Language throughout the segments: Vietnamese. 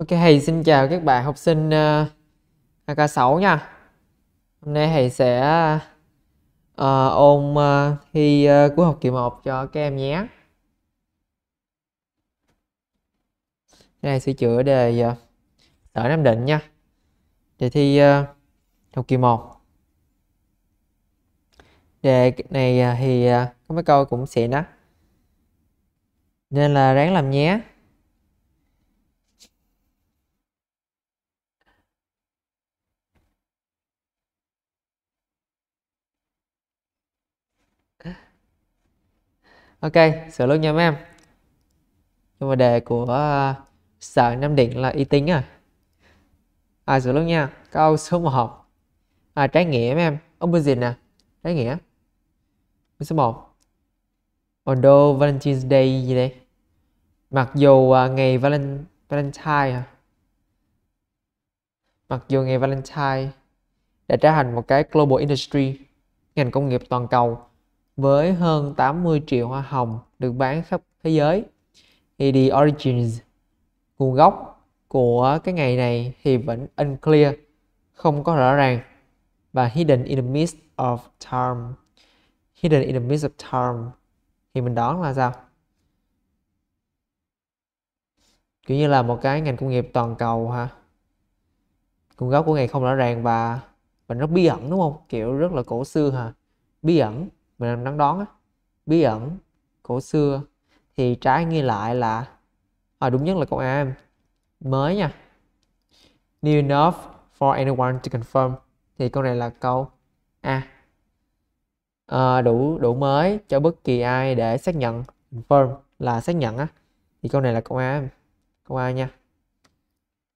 Ok, Thầy xin chào các bạn học sinh uh, ờ, AK6 nha Hôm nay Thầy sẽ uh, ôn uh, thi uh, cuối học kỳ 1 cho các em nhé Đây này sửa chữa đề uh, Nam Định nha Đề thi uh, học kỳ 1 Đề này uh, thì uh, có mấy câu cũng xịn đó Nên là ráng làm nhé ok sửa luôn nha mấy em nhưng mà đề của ờ, sở nam định là y tính à à sửa luôn nha câu số 1 à, trái nghĩa mấy em Ông opposite nè à? trái nghĩa Câu số 1 although Valentine's Day gì đây mặc dù uh, ngày Valentine Valentine à mặc dù ngày Valentine đã trở thành một cái global industry ngành công nghiệp toàn cầu với hơn 80 triệu hoa hồng được bán khắp thế giới. Thì the origins, nguồn gốc của cái ngày này thì vẫn unclear, không có rõ ràng và hidden in the midst of time. Hidden in the midst of time thì mình đoán là sao? Kiểu như là một cái ngành công nghiệp toàn cầu ha. Nguồn gốc của ngày không rõ ràng và mình rất bí ẩn đúng không? Kiểu rất là cổ xưa hả? Bí ẩn mình đang đón á bí ẩn cổ xưa thì trái nghi lại là à, đúng nhất là câu A mới nha new enough for anyone to confirm thì câu này là câu A à, đủ đủ mới cho bất kỳ ai để xác nhận confirm là xác nhận á thì câu này là câu A câu A nha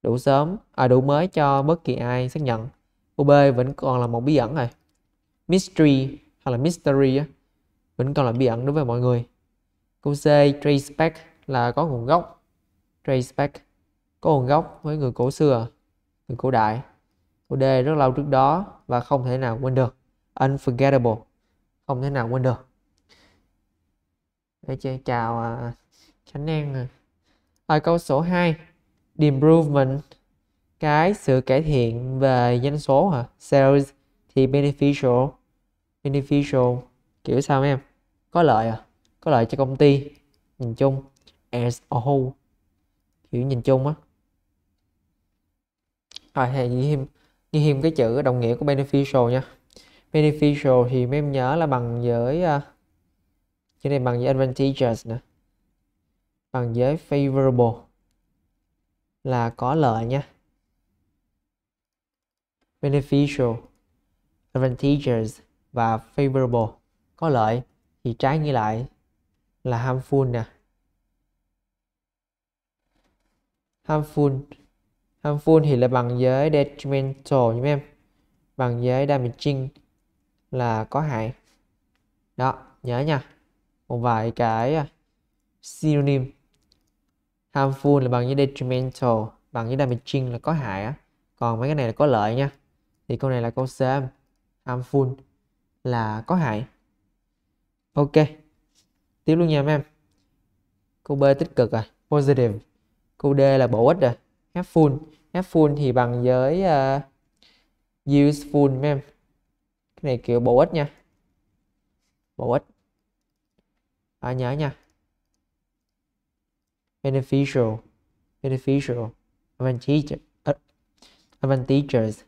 đủ sớm à, đủ mới cho bất kỳ ai xác nhận UB vẫn còn là một bí ẩn rồi mystery hoặc là mystery á vẫn còn là bí ẩn đối với mọi người câu C trace back là có nguồn gốc trace back có nguồn gốc với người cổ xưa người cổ đại câu D rất lâu trước đó và không thể nào quên được unforgettable không thể nào quên được để chơi chào uh, à, Khánh An ở à. à, câu số 2 The improvement cái sự cải thiện về doanh số hả sales thì beneficial individual kiểu sao em có lợi à có lợi cho công ty nhìn chung as a whole kiểu nhìn chung á à hay ghi thêm ghi thêm cái chữ đồng nghĩa của beneficial nha beneficial thì mấy em nhớ là bằng với uh, cái này bằng với advantageous nè, bằng với favorable là có lợi nha beneficial advantageous và favorable có lợi thì trái nghĩa lại là harmful nè harmful harmful thì là bằng với detrimental nha em bằng với damaging là có hại đó nhớ nha một vài cái à, synonym harmful là bằng với detrimental bằng với damaging là có hại á còn mấy cái này là có lợi nha thì câu này là câu C harmful là có hại ok tiếp luôn nha mấy em câu b tích cực rồi à, positive câu d là bổ ích rồi à, helpful helpful thì bằng với uh, ờ, useful mấy em cái này kiểu bổ ích nha bổ ích à, nhớ nha beneficial beneficial advantageous ờ, advantageous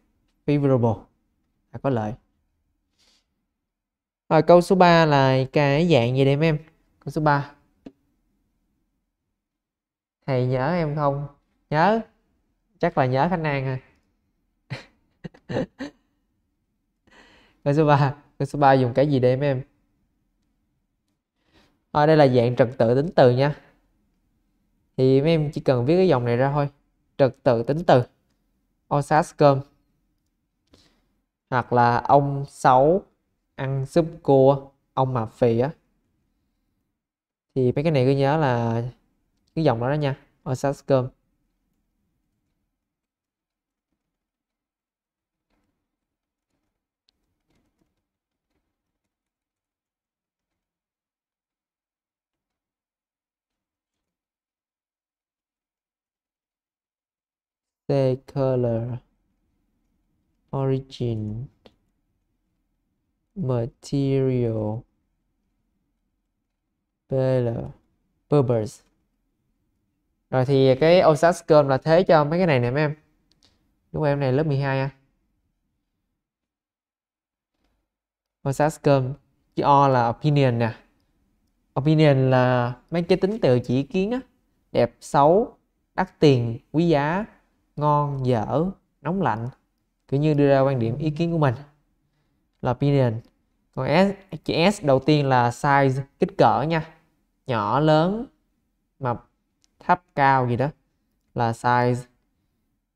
favorable là có lợi rồi câu số 3 là cái dạng gì đây em? Câu số 3. Thầy nhớ em không? Nhớ. Chắc là nhớ Khánh An rồi câu số 3. Câu số 3 dùng cái gì đây em? ở đây là dạng trật tự tính từ nha. Thì mấy em chỉ cần viết cái dòng này ra thôi. Trật tự tính từ. Osascom. Hoặc là ông 6 ăn súp cua ông mà phì á thì mấy cái này cứ nhớ là cái dòng đó đó nha ở Sascom C color origin material purpose rồi thì cái Osascom là thế cho mấy cái này nè mấy em đúng rồi em này lớp 12 ha Osascom chữ O là opinion nè opinion là mấy cái tính từ chỉ kiến á đẹp xấu đắt tiền quý giá ngon dở nóng lạnh kiểu như đưa ra quan điểm ý kiến của mình là period còn s chữ s đầu tiên là size kích cỡ nha nhỏ lớn mập thấp cao gì đó là size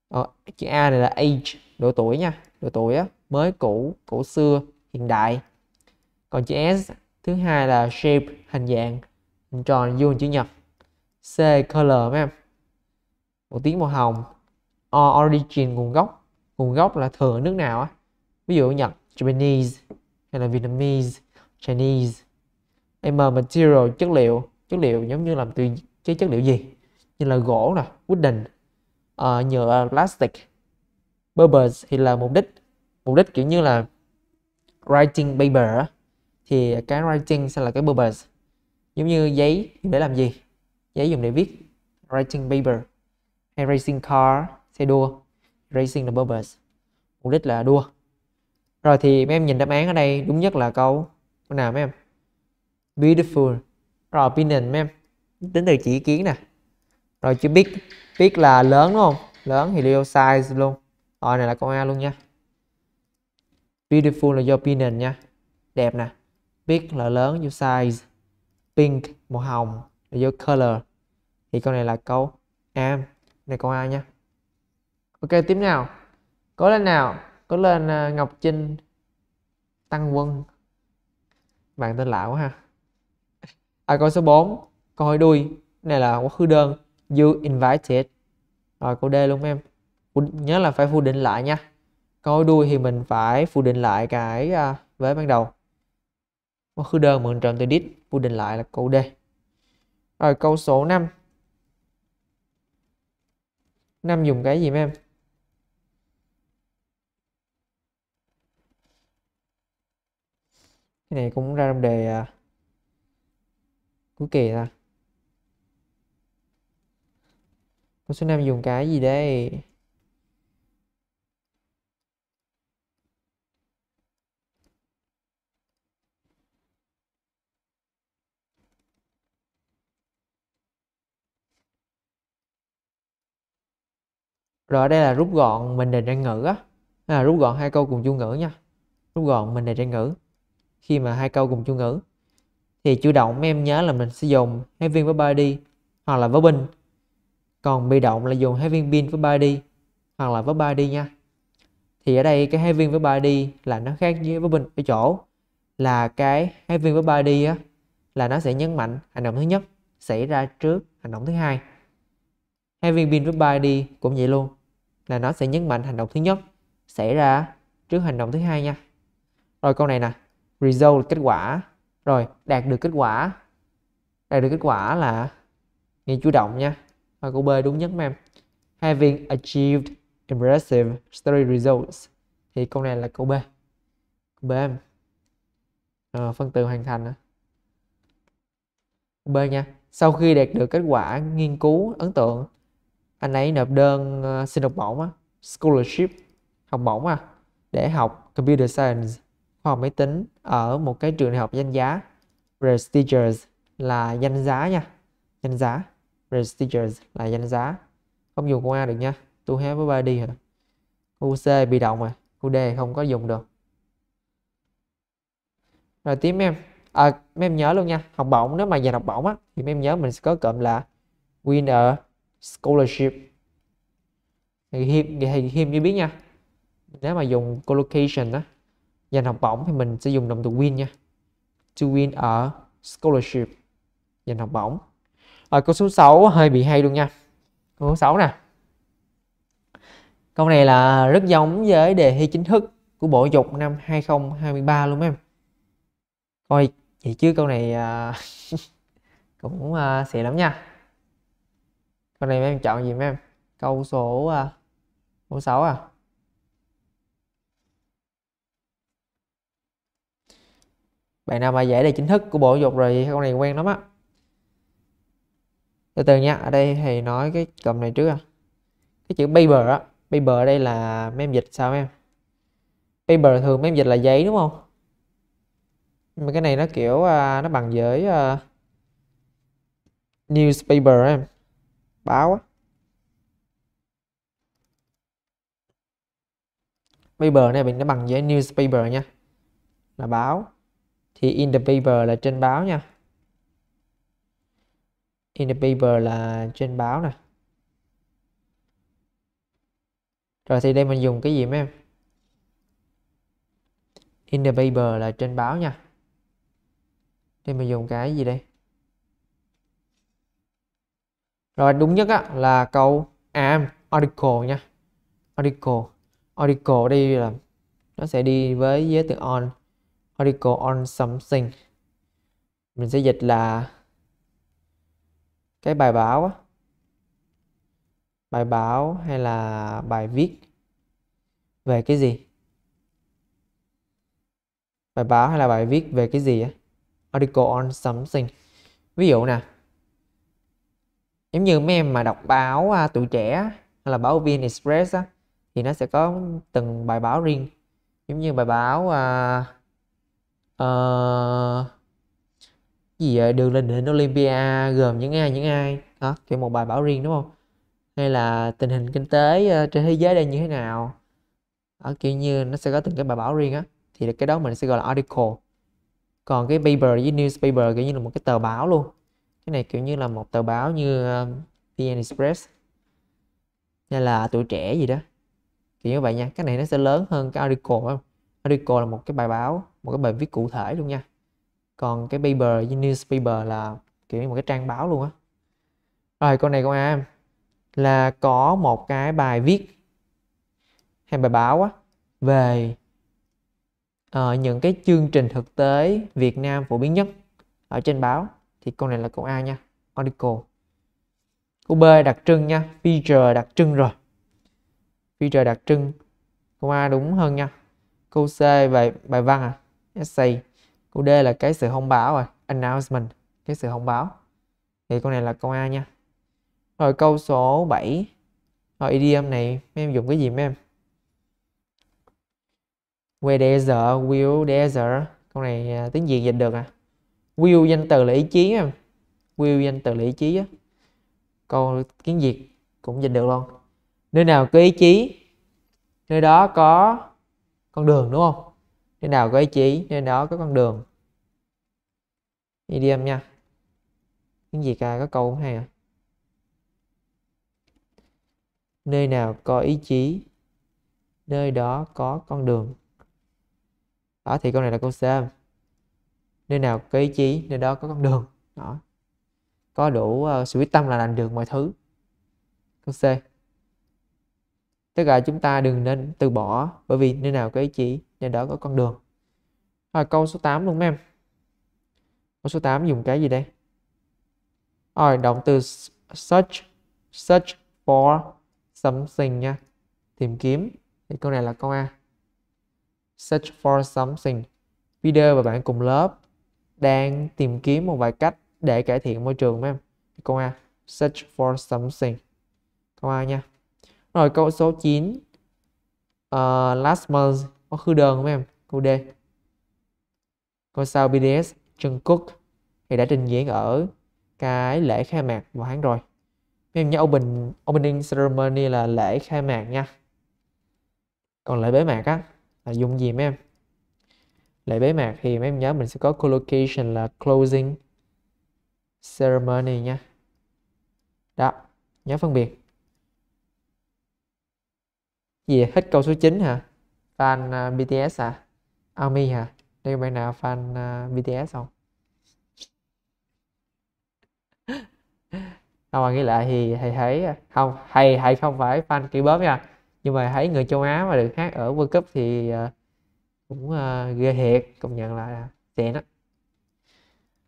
Ồ, ờ, chữ a này là age độ tuổi nha độ tuổi á mới cũ cổ xưa hiện đại còn chữ s thứ hai là shape hình dạng hình tròn vuông chữ nhật c color mấy em một tiếng màu hồng o origin nguồn gốc nguồn gốc là thừa nước nào á ví dụ nhật Japanese hay là Vietnamese Chinese M material chất liệu chất liệu giống như làm từ cái chất liệu gì như là gỗ nè wooden uh, ờ, nhựa plastic purpose thì là mục đích mục đích kiểu như là writing paper thì cái writing sẽ là cái purpose giống như giấy để làm gì giấy dùng để viết writing paper hay racing car xe đua racing là purpose mục đích là đua rồi thì mấy em nhìn đáp án ở đây đúng nhất là câu câu nào mấy em? Beautiful. Rồi opinion mấy em. Tính từ chỉ kiến nè. Rồi chữ big. Big là lớn đúng không? Lớn thì real size luôn. Rồi này là câu A luôn nha. Beautiful là do opinion nha. Đẹp nè. Big là lớn do size. Pink màu hồng là do color. Thì câu này là câu A. Này câu A nha. Ok tiếp nào. có lên nào có lên ờ, Ngọc Trinh Tăng Quân bạn tên lão ha à câu số 4 câu hỏi đuôi này là quá khứ đơn you invited rồi câu D luôn em nhớ là phải phủ định lại nha câu hỏi đuôi thì mình phải phủ định lại cái uh, vế ban đầu quá khứ đơn mượn trộm từ did phủ định lại là câu D rồi câu số 5 năm dùng cái gì em cái này cũng ra trong đề à, cuối kỳ ta câu số 5 dùng cái gì đây Rồi ở đây là rút gọn mệnh đề tranh ngữ á. À, rút gọn hai câu cùng chu ngữ nha. Rút gọn mệnh đề tranh ngữ khi mà hai câu cùng chủ ngữ thì chủ động em nhớ là mình sẽ dùng hai viên với body hoặc là với binh còn bị động là dùng hai viên pin với body hoặc là với body nha thì ở đây cái hai viên với body là nó khác với với binh ở chỗ là cái hai viên với body á là nó sẽ nhấn mạnh hành động thứ nhất xảy ra trước hành động thứ hai hai viên pin với body cũng vậy luôn là nó sẽ nhấn mạnh hành động thứ nhất xảy ra trước hành động thứ hai nha rồi câu này nè result là kết quả rồi đạt được kết quả đạt được kết quả là nghe chủ động nha và câu B đúng nhất mà em having achieved impressive study results thì câu này là câu B câu B em à, ờ, phân từ hoàn thành nữa. B nha sau khi đạt được kết quả nghiên cứu ấn tượng anh ấy nộp đơn ờ, xin học bổng á, scholarship học bổng à để học computer science khoa học máy tính ở một cái trường đại học danh giá prestigious là danh giá nha danh giá prestigious là danh giá không dùng con A được nha tôi hé với ba đi rồi khu C bị động rồi khu D không có dùng được rồi tiếp em à, em nhớ luôn nha học bổng nếu mà giành học bổng á thì em nhớ mình sẽ có cụm là winner scholarship thì hiêm thì hiêm như biết nha nếu mà dùng collocation á dành học bổng thì mình sẽ dùng động từ win nha to win ở scholarship dành học bổng rồi câu số 6 hơi bị hay luôn nha câu số 6 nè câu này là rất giống với đề thi chính thức của Bộ dục năm 2023 luôn em coi vậy chứ câu này uh, cũng uh, xịn lắm nha câu này em chọn gì em câu số uh, số 6 à bạn nào mà giải đề chính thức của bộ dục rồi thì con này quen lắm á từ từ nha ở đây thì nói cái cầm này trước à cái chữ paper á paper ở đây là mấy em dịch sao em paper thường mấy em dịch là giấy đúng không nhưng mà cái này nó kiểu à, nó bằng với à, newspaper em báo á paper này mình nó bằng với newspaper nha là báo thì in the paper là trên báo nha in the paper là trên báo nè rồi thì đây mình dùng cái gì mấy em in the paper là trên báo nha đây mình dùng cái gì đây rồi đúng nhất á, là câu am article nha article article đây là nó sẽ đi với giới từ on article on something mình sẽ dịch là cái bài báo bài báo hay là bài viết về cái gì bài báo hay là bài viết về cái gì article on something ví dụ nè giống như mấy em mà đọc báo à, tuổi trẻ hay là báo vn express á thì nó sẽ có từng bài báo riêng giống như bài báo à, uh, gì vậy đường lên đỉnh Olympia gồm những ai những ai đó kiểu một bài báo riêng đúng không hay là tình hình kinh tế ờ, trên thế giới đang như thế nào đó, kiểu như nó sẽ có từng cái bài báo riêng á thì cái đó mình sẽ gọi là article còn cái paper với newspaper kiểu như là một cái tờ báo luôn cái này kiểu như là một tờ báo như um, VN Express hay là tuổi trẻ gì đó kiểu như vậy nha cái này nó sẽ lớn hơn cái article không article là một cái bài báo một cái bài viết cụ thể luôn nha còn cái paper newspaper là kiểu như một cái trang báo luôn á rồi con này con a là có một cái bài viết hay bài báo á về uh, những cái chương trình thực tế Việt Nam phổ biến nhất ở trên báo thì con này là câu A nha article câu B đặc trưng nha feature đặc trưng rồi feature đặc trưng câu A đúng hơn nha câu C bài bài văn à essay câu D là cái sự thông báo rồi à? announcement cái sự thông báo thì câu này là câu A nha rồi câu số 7 rồi idiom này mấy em dùng cái gì mấy em where there's a will there's a câu này à, tiếng Việt dịch được à will danh từ là ý chí em will danh từ là ý chí á câu tiếng Việt cũng dịch được luôn nơi nào có ý chí nơi đó có con đường đúng không nơi nào có ý chí nơi đó có con đường idiom nha tiếng việt à có câu cũng hay à nơi nào có ý chí nơi đó có con đường đó thì câu này là câu C nơi nào có ý chí nơi đó có con đường đó có đủ uh, sự quyết tâm là làm được mọi thứ câu C tất cả chúng ta đừng nên từ bỏ bởi vì nơi nào có ý chí nên đó có con đường rồi câu số 8 luôn em câu số 8 dùng cái gì đây rồi động từ search search for something nha tìm kiếm thì câu này là câu A search for something Peter và bạn cùng lớp đang tìm kiếm một vài cách để cải thiện môi trường mấy em câu A search for something câu A nha rồi câu số 9 uh, ờ, Last month Có khư đơn không em? Câu D sau BDS trần Jungkook thì đã trình diễn ở cái lễ khai mạc vào tháng rồi. Mấy em nhớ opening opening ceremony là lễ khai mạc nha. Còn lễ bế mạc á là dùng gì mấy em? Lễ bế mạc thì mấy em nhớ mình sẽ có collocation là closing ceremony nha. Đó, nhớ phân biệt gì hết câu số 9 hả fan uh, à, BTS à, Army hả đây bạn nào fan uh, à, BTS không không mà nghĩ lại thì thầy thấy à, không thầy thầy không phải fan K-pop nha nhưng mà thấy người châu Á mà được hát ở World Cup thì uh, cũng uh, ghê thiệt công nhận là xịn á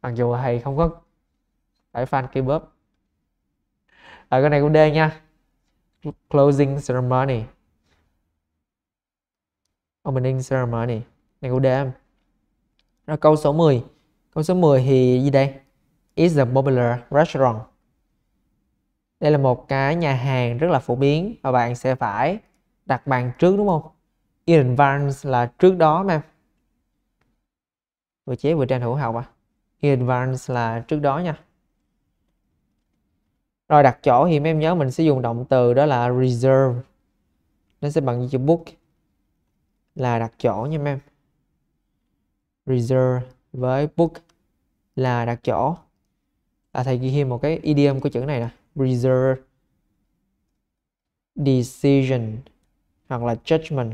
mặc dù thầy không có phải fan K-pop à, cái này cũng D nha closing ceremony opening ceremony này của đêm rồi câu số 10 câu số 10 thì gì đây is a popular restaurant đây là một cái nhà hàng rất là phổ biến và bạn sẽ phải đặt bàn trước đúng không in advance là trước đó mà vừa chế vừa tranh thủ học à in advance là trước đó nha rồi đặt chỗ thì em nhớ mình sẽ dùng động từ đó là reserve nó sẽ bằng chữ book là đặt chỗ nha em reserve với book là đặt chỗ à, thầy ghi thêm một cái idiom của chữ này nè reserve decision hoặc là judgment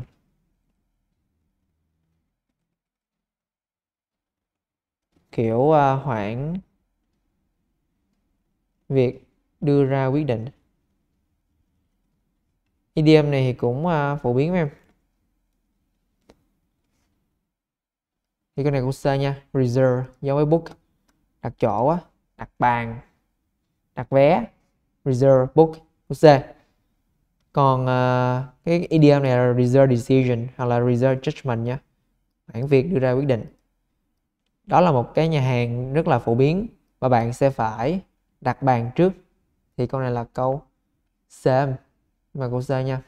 kiểu uh, hoãn việc đưa ra quyết định idiom này thì cũng à, phổ biến em thì cái này cũng C nha reserve giống với book đặt chỗ á đặt bàn đặt vé reserve book C còn uh, cái idiom này là reserve decision hoặc là reserve judgment nha bản việc đưa ra quyết định đó là một cái nhà hàng rất là phổ biến và bạn sẽ phải đặt bàn trước thì câu này là câu C mà cũng C nha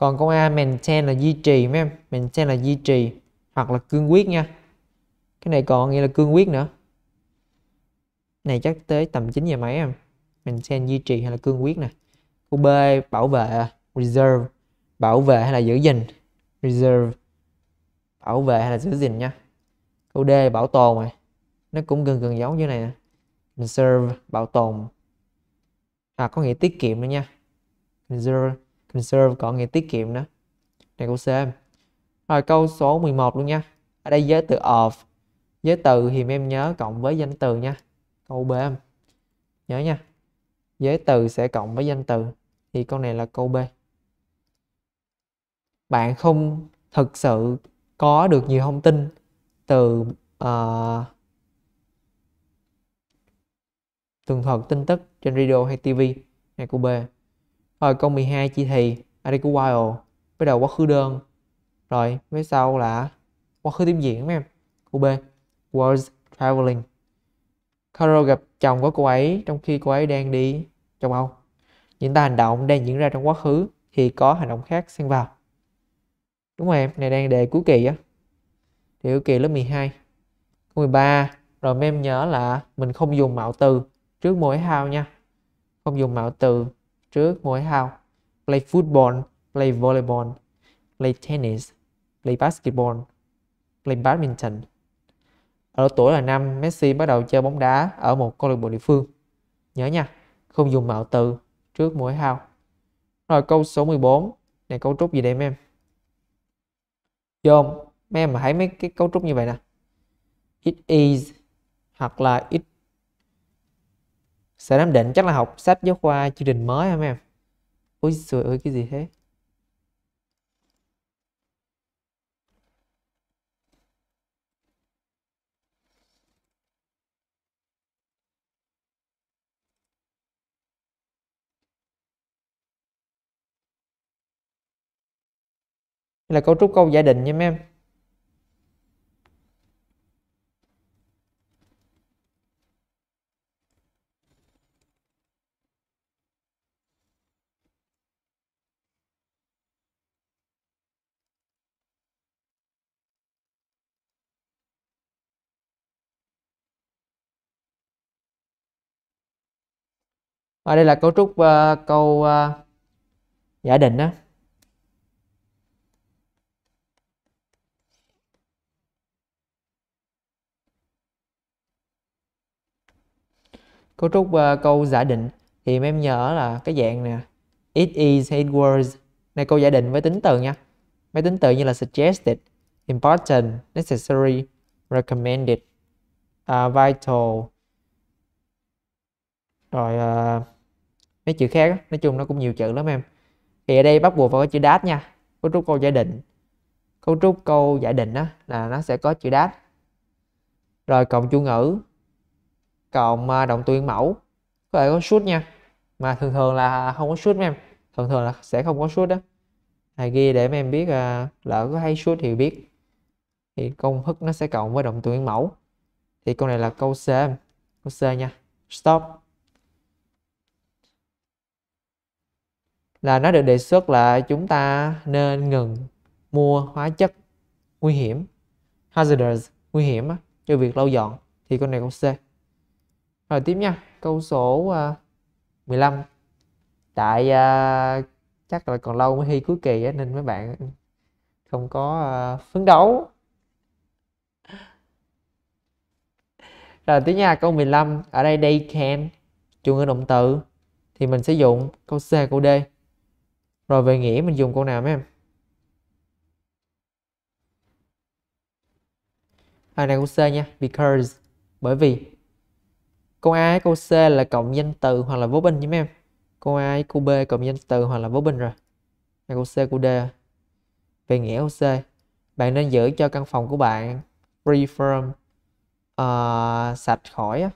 còn câu A maintain là duy trì mấy em maintain là duy trì hoặc là cương quyết nha cái này còn nghĩa là cương quyết nữa này chắc tới tầm 9 giờ mấy em maintain duy trì hay là cương quyết nè câu B bảo vệ reserve bảo vệ hay là giữ gìn reserve bảo vệ hay là giữ gìn nha câu D bảo tồn này nó cũng gần gần giống như này nè reserve bảo tồn à có nghĩa tiết kiệm nữa nha reserve conserve có nghĩa tiết kiệm đó này câu C rồi câu số 11 luôn nha ở đây giới từ of giới từ thì em nhớ cộng với danh từ nha câu B em nhớ nha giới từ sẽ cộng với danh từ thì câu này là câu B bạn không thực sự có được nhiều thông tin từ uh, tường thuật tin tức trên radio hay TV này của B rồi câu 12 chỉ thì article while bắt đầu quá khứ đơn rồi phía sau là quá khứ tiếp diễn mấy em câu b was traveling caro gặp chồng của cô ấy trong khi cô ấy đang đi châu Âu những ta hành động đang diễn ra trong quá khứ thì có hành động khác xen vào đúng rồi em này đang đề cuối kỳ á thì kỳ lớp 12 câu 13 rồi mấy em nhớ là mình không dùng mạo từ trước mỗi hao nha không dùng mạo từ trước mỗi hao play football play volleyball play tennis play basketball play badminton ở độ tuổi là năm Messi bắt đầu chơi bóng đá ở một câu lạc bộ địa phương nhớ nha không dùng mạo từ trước mỗi hao rồi câu số 14 này cấu trúc gì đây em em vô mấy em hãy mấy cái cấu trúc như vậy nè it is hoặc là it sở nam định chắc là học sách giáo khoa chương trình mới hả em ui trời ơi cái gì thế là cấu trúc câu giả định nha mấy em ở đây là cấu trúc uh, câu uh, giả định đó cấu trúc uh, câu giả định thì em nhớ là cái dạng nè it is it was này câu giả định với tính từ nha mấy tính từ như là suggested important necessary recommended uh, vital rồi uh, mấy chữ khác nói chung nó cũng nhiều chữ lắm em thì ở đây bắt buộc phải có chữ dash nha cấu trúc câu giả định cấu trúc câu giả định đó là nó sẽ có chữ dash rồi cộng chủ ngữ cộng à, động từ mẫu có thể có suốt nha mà thường thường là không có suốt em thường thường là sẽ không có suốt đó à, ghi để mấy em biết là lỡ có hay suốt thì biết thì công thức nó sẽ cộng với động từ mẫu thì câu này là câu C câu C nha stop là nó được đề xuất là chúng ta nên ngừng mua hóa chất nguy hiểm hazardous nguy hiểm á, cho việc lau dọn thì con này câu C rồi tiếp nha câu số uh, à, 15 tại uh, chắc là còn lâu mới thi cuối kỳ á, nên mấy bạn không có uh, phấn đấu rồi tiếp nha câu 15 ở đây they can chủ ngữ động từ thì mình sẽ dùng câu C câu D rồi về nghĩa mình dùng câu nào mấy em à này câu C nha because bởi vì câu A với câu C là cộng danh từ hoặc là vô binh nha mấy em câu A với câu B cộng danh từ hoặc là vô binh rồi này câu C câu D về nghĩa câu C bạn nên giữ cho căn phòng của bạn free from uh, sạch khỏi uh,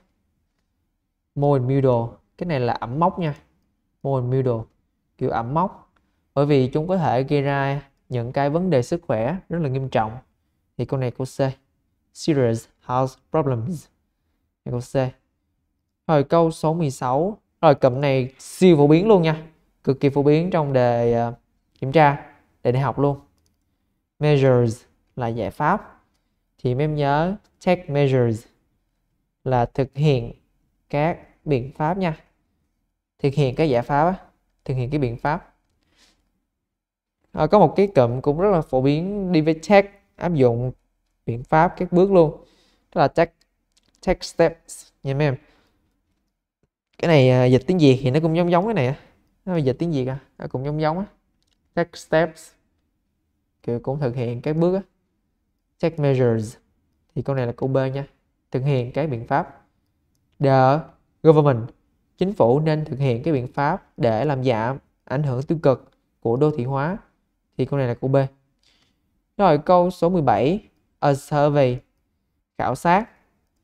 mold mildew cái này là ẩm mốc nha mold mildew kiểu ẩm mốc bởi vì chúng có thể gây ra những cái vấn đề sức khỏe rất là nghiêm trọng thì câu này cô C serious health problems thì câu C rồi câu số 16 rồi cụm này siêu phổ biến luôn nha cực kỳ phổ biến trong đề uh, kiểm tra đề đại học luôn measures là giải pháp thì em nhớ take measures là thực hiện các biện pháp nha thực hiện cái giải pháp á thực hiện cái biện pháp à, có một cái cụm cũng rất là phổ biến đi với check áp dụng biện pháp các bước luôn đó là check check steps nha mấy em cái này à, dịch tiếng việt thì nó cũng giống giống cái này á nó dịch tiếng việt à nó cũng giống giống á tag steps kiểu cũng thực hiện các bước á tag measures thì câu này là câu b nha thực hiện cái biện pháp the government chính phủ nên thực hiện cái biện pháp để làm giảm ảnh hưởng tiêu cực của đô thị hóa thì câu này là câu B rồi câu số 17 a survey khảo sát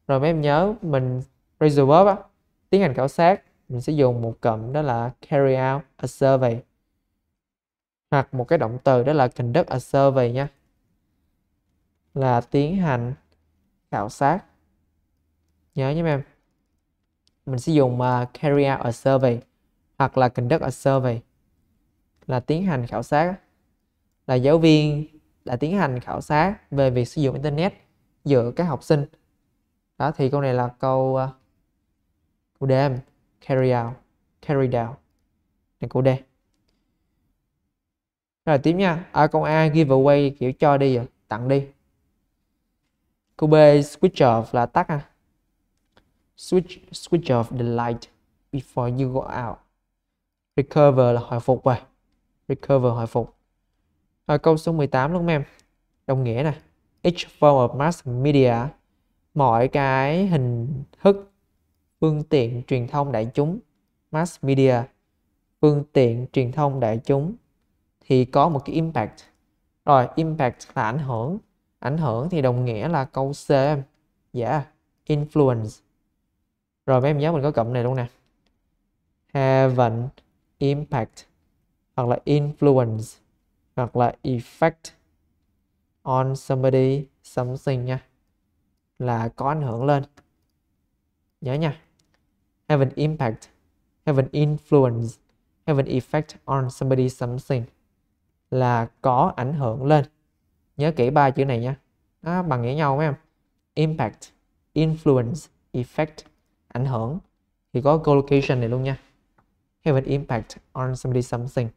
rồi mấy em nhớ mình resume verb á tiến hành khảo sát mình sẽ dùng một cụm đó là carry out a survey hoặc một cái động từ đó là conduct a survey nha là tiến hành khảo sát nhớ nhé em mình sẽ dùng uh, carry out a survey hoặc là conduct a survey là tiến hành khảo sát là giáo viên đã tiến hành khảo sát về việc sử dụng internet giữa các học sinh đó thì câu này là câu uh, câu D em carry out carry down này câu D rồi tiếp nha ở à, câu A give away kiểu cho đi rồi tặng đi câu B switch off là tắt à switch switch off the light before you go out recover là hồi phục rồi recover hồi phục à, câu số 18 luôn em đồng nghĩa nè each form of mass media mọi cái hình thức phương tiện truyền thông đại chúng mass media phương tiện truyền thông đại chúng thì có một cái impact rồi impact là ảnh hưởng ảnh hưởng thì đồng nghĩa là câu C em yeah dạ, influence rồi mấy em nhớ mình có cộng này luôn nè have an impact hoặc là influence hoặc là effect on somebody something nha là có ảnh hưởng lên nhớ nha have an impact have an influence have an effect on somebody something là có ảnh hưởng lên nhớ kỹ ba chữ này nha nó bằng nghĩa nhau mấy em impact influence effect ảnh hưởng thì có collocation này luôn nha have an impact on somebody something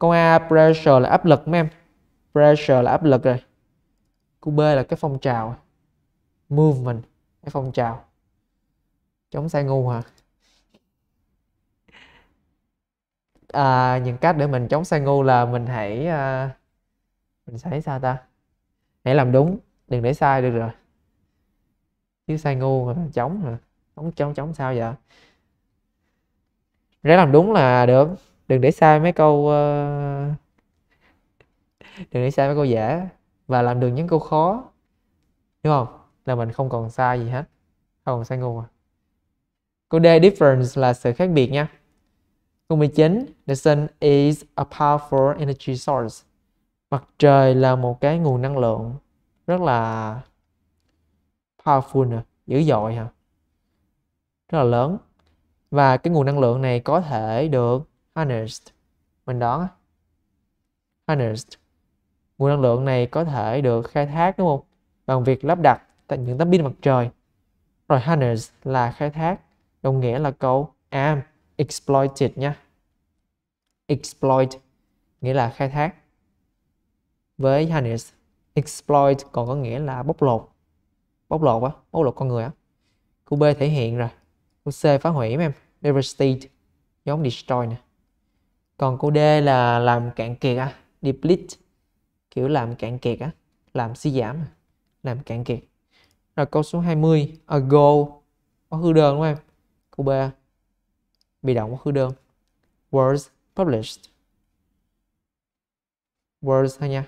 Câu A pressure là áp lực mấy em. Pressure là áp lực rồi. Câu B là cái phong trào. Movement, cái phong trào. Chống sai ngu hả? À, những cách để mình chống sai ngu là mình hãy uh, mình sẽ sao ta? Hãy làm đúng, đừng để sai được rồi. Chứ sai ngu mà chống hả? Chống chống chống sao vậy? Ráng làm đúng là được đừng để sai mấy câu uh, đừng để sai mấy câu giả và làm được những câu khó đúng không là mình không còn sai gì hết không còn sai ngu à câu D difference là sự khác biệt nha câu 19 the sun is a powerful energy source mặt trời là một cái nguồn năng lượng rất là powerful nè, dữ dội hả rất là lớn và cái nguồn năng lượng này có thể được harnessed mình đoán harnessed nguồn năng lượng này có thể được khai thác đúng không bằng việc lắp đặt tại những tấm pin mặt trời rồi harness là khai thác đồng nghĩa là câu am exploited nha exploit nghĩa là khai thác với harness exploit còn có nghĩa là bóc lột bóc lột á bóc lột con người á câu b thể hiện rồi câu c phá hủy em devastate giống destroy nè còn cô D là làm cạn kiệt à deplete kiểu làm cạn kiệt á làm suy giảm làm cạn kiệt rồi câu số 20 ago quá hư đơn đúng không em câu B bị động quá hư đơn words published words thôi nha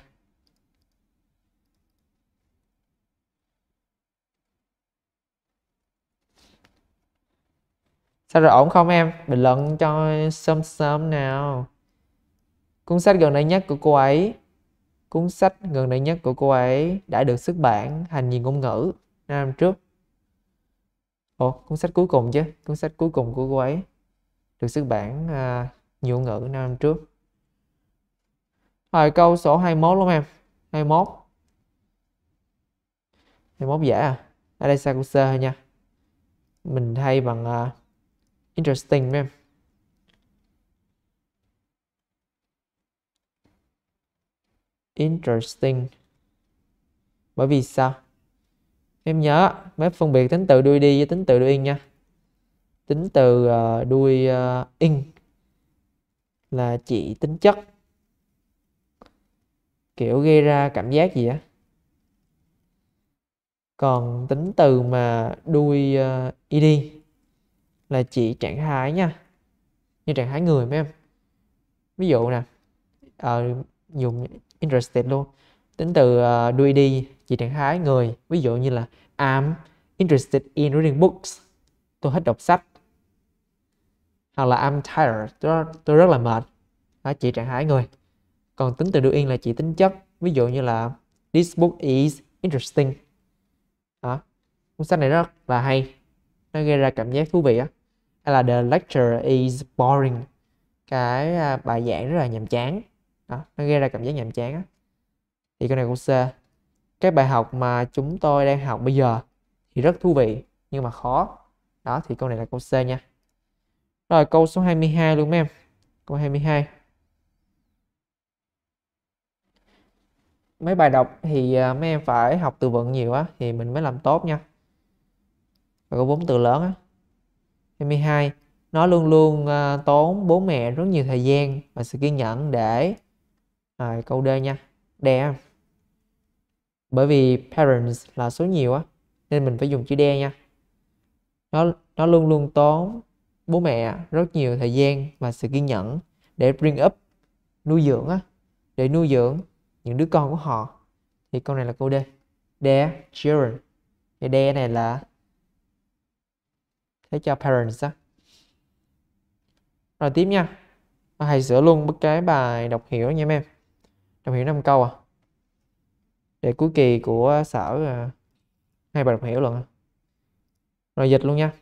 sao rồi ổn không em bình luận cho sớm sớm nào cuốn sách gần đây nhất của cô ấy cuốn sách gần đây nhất của cô ấy đã được xuất bản hành nhìn ngôn ngữ năm trước ồ cuốn sách cuối cùng chứ cuốn sách cuối cùng của cô ấy được xuất bản à, nhiều ngữ năm trước rồi câu số 21 luôn em 21 21 dễ à ở đây sao cô sơ thôi nha mình thay bằng uh, interesting em interesting bởi vì sao em nhớ phép phân biệt tính từ đuôi đi với tính từ đuôi in nha tính từ uh, đuôi uh, in là chỉ tính chất kiểu gây ra cảm giác gì á còn tính từ mà đuôi uh, ờ, id là chỉ trạng thái nha như trạng thái người mấy em ví dụ nè uh, dùng interested luôn tính từ uh, đuôi đi chỉ trạng thái người ví dụ như là I'm interested in reading books tôi thích đọc sách hoặc là I'm tired tôi, tôi rất là mệt đó chỉ trạng thái người còn tính từ đuôi in là chỉ tính chất ví dụ như là this book is interesting đó cuốn sách này rất là hay nó gây ra cảm giác thú vị á hay là the lecture is boring cái à, bài giảng rất là nhàm chán đó, nó gây ra cảm giác nhàm chán á thì cái này cũng C cái bài học mà chúng tôi đang học bây giờ thì rất thú vị nhưng mà khó đó thì câu này là câu C nha rồi câu số 22 luôn mấy em câu 22 mấy bài đọc thì à, mấy em phải học từ vựng nhiều á thì mình mới làm tốt nha và có vốn từ lớn á 22 nó luôn luôn uh, tốn bố mẹ rất nhiều thời gian và sự kiên nhẫn để à, câu D nha đe bởi vì parents là số nhiều á nên mình phải dùng chữ đe nha nó nó luôn luôn tốn bố mẹ rất nhiều thời gian và sự kiên nhẫn để bring up nuôi dưỡng á để nuôi dưỡng những đứa con của họ thì câu này là câu D đe children thì đe này là để cho parents đó. Rồi tiếp nha. À, hãy sửa luôn bất cái bài đọc hiểu nha em em. Đọc hiểu 5 câu à. Để cuối kỳ của sở à, hai bài đọc hiểu luôn. Rồi dịch luôn nha.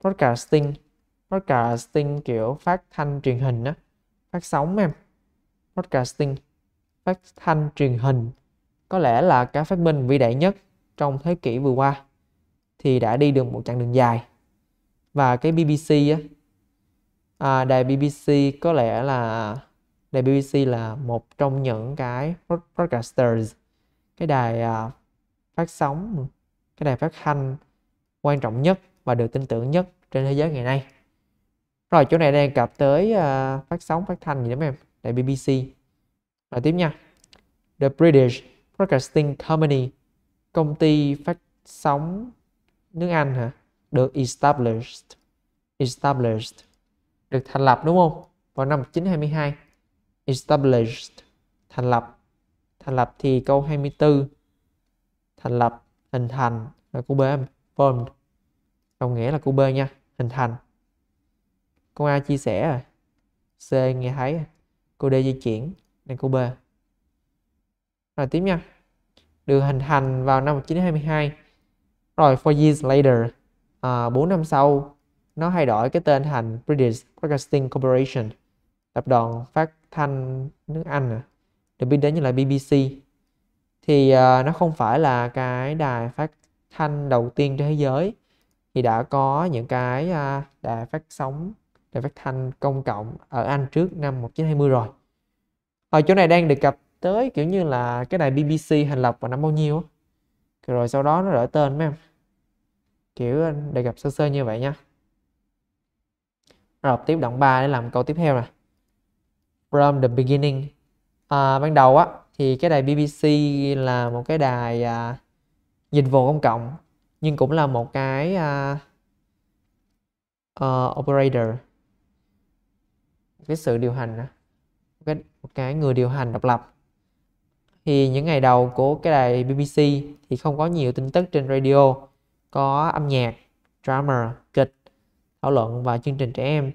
Broadcasting. Broadcasting kiểu phát thanh truyền hình á. Phát sóng em. Broadcasting. Phát thanh truyền hình có lẽ là cái phát minh vĩ đại nhất trong thế kỷ vừa qua thì đã đi được một chặng đường dài và cái BBC á à, đài BBC có lẽ là đài BBC là một trong những cái broadcasters cái đài à, phát sóng cái đài phát thanh quan trọng nhất và được tin tưởng nhất trên thế giới ngày nay rồi chỗ này đang cập tới à, phát sóng phát thanh gì đó em đài BBC rồi tiếp nha The British Broadcasting Company công ty phát sóng nước Anh hả được established established được thành lập đúng không vào năm 1922 established thành lập thành lập thì câu 24 thành lập hình thành là của B formed đồng nghĩa là của B nha hình thành cô A chia sẻ rồi à. C nghe thấy à. cô D di chuyển này cô B rồi tiếp nha được hình thành vào năm 1922 rồi four years later à, 4 năm sau nó thay đổi cái tên thành British Broadcasting Corporation tập đoàn phát thanh nước Anh à, được biết đến như là BBC thì à, nó không phải là cái đài phát thanh đầu tiên trên thế giới thì đã có những cái à, đài phát sóng đài phát thanh công cộng ở Anh trước năm 1920 rồi ở chỗ này đang đề cập tới kiểu như là cái đài BBC thành lập vào năm bao nhiêu rồi sau đó nó đổi tên mấy em kiểu ờ, đề cập sơ sơ như vậy nha rồi tiếp động 3 để làm câu tiếp theo nè from the beginning à, ban đầu á thì cái đài BBC là một cái đài à, dịch vụ công cộng nhưng cũng là một cái à, uh, operator cái sự điều hành một cái, một cái người điều hành độc lập thì những ngày đầu của cái đài BBC thì không có nhiều tin tức trên radio có âm nhạc drama kịch thảo luận và chương trình trẻ em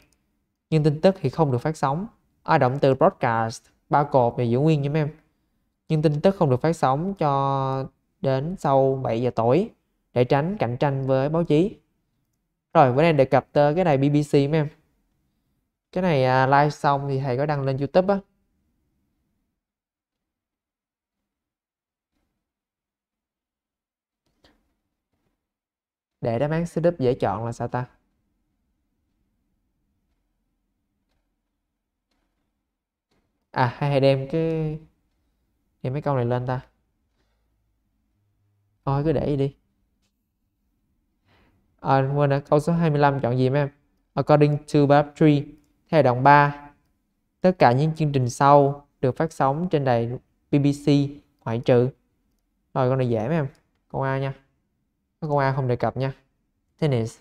nhưng tin tức thì không được phát sóng à, động từ broadcast bao cột thì giữ nguyên nha em nhưng tin tức không được phát sóng cho đến sau 7 giờ tối để tránh cạnh tranh với báo chí rồi bữa nay đề cập tới cái đài BBC mấy em cái này à, live xong thì thầy có đăng lên YouTube á để đáp án C đúp dễ chọn là sao ta à hay đem cái đem mấy câu này lên ta thôi cứ để gì đi à, quên đã câu số 25 chọn gì mấy em according to Bob Tree theo động 3 tất cả những chương trình sau được phát sóng trên đài BBC ngoại trừ rồi con này dễ mấy em câu A nha có câu A không đề cập nha tennis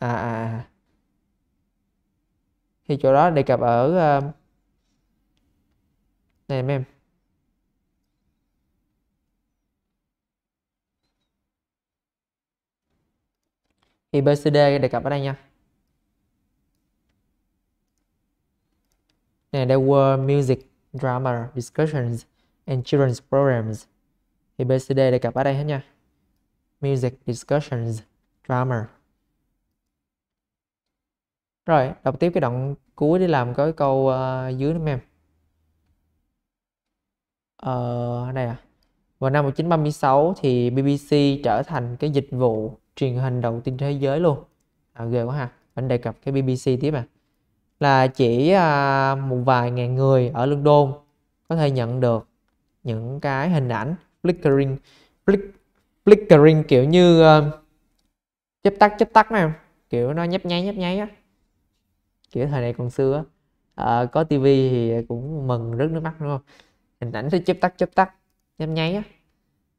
à, à khi à. chỗ đó đề cập ở ờ, này mấy em thì BCD đề cập ở đây nha này the world music drama discussions and children's programs thì BCD đề cập ở đây hết nha music discussions drama rồi đọc tiếp cái đoạn cuối để làm cái câu uh, dưới nữa em ờ uh, này à vào năm 1936 thì BBC trở thành cái dịch vụ truyền hình đầu tiên thế giới luôn à, ghê quá ha anh đề cập cái BBC tiếp à là chỉ à, một vài ngàn người ở London có thể nhận được những cái hình ảnh flickering flick, flickering kiểu như uh, chớp tắt chớp tắt nè kiểu nó nhấp nháy nhấp nháy á kiểu thời này còn xưa á à, có tivi thì cũng mừng rất nước mắt đúng không hình ảnh sẽ chớp tắt chớp tắt nhấp nháy á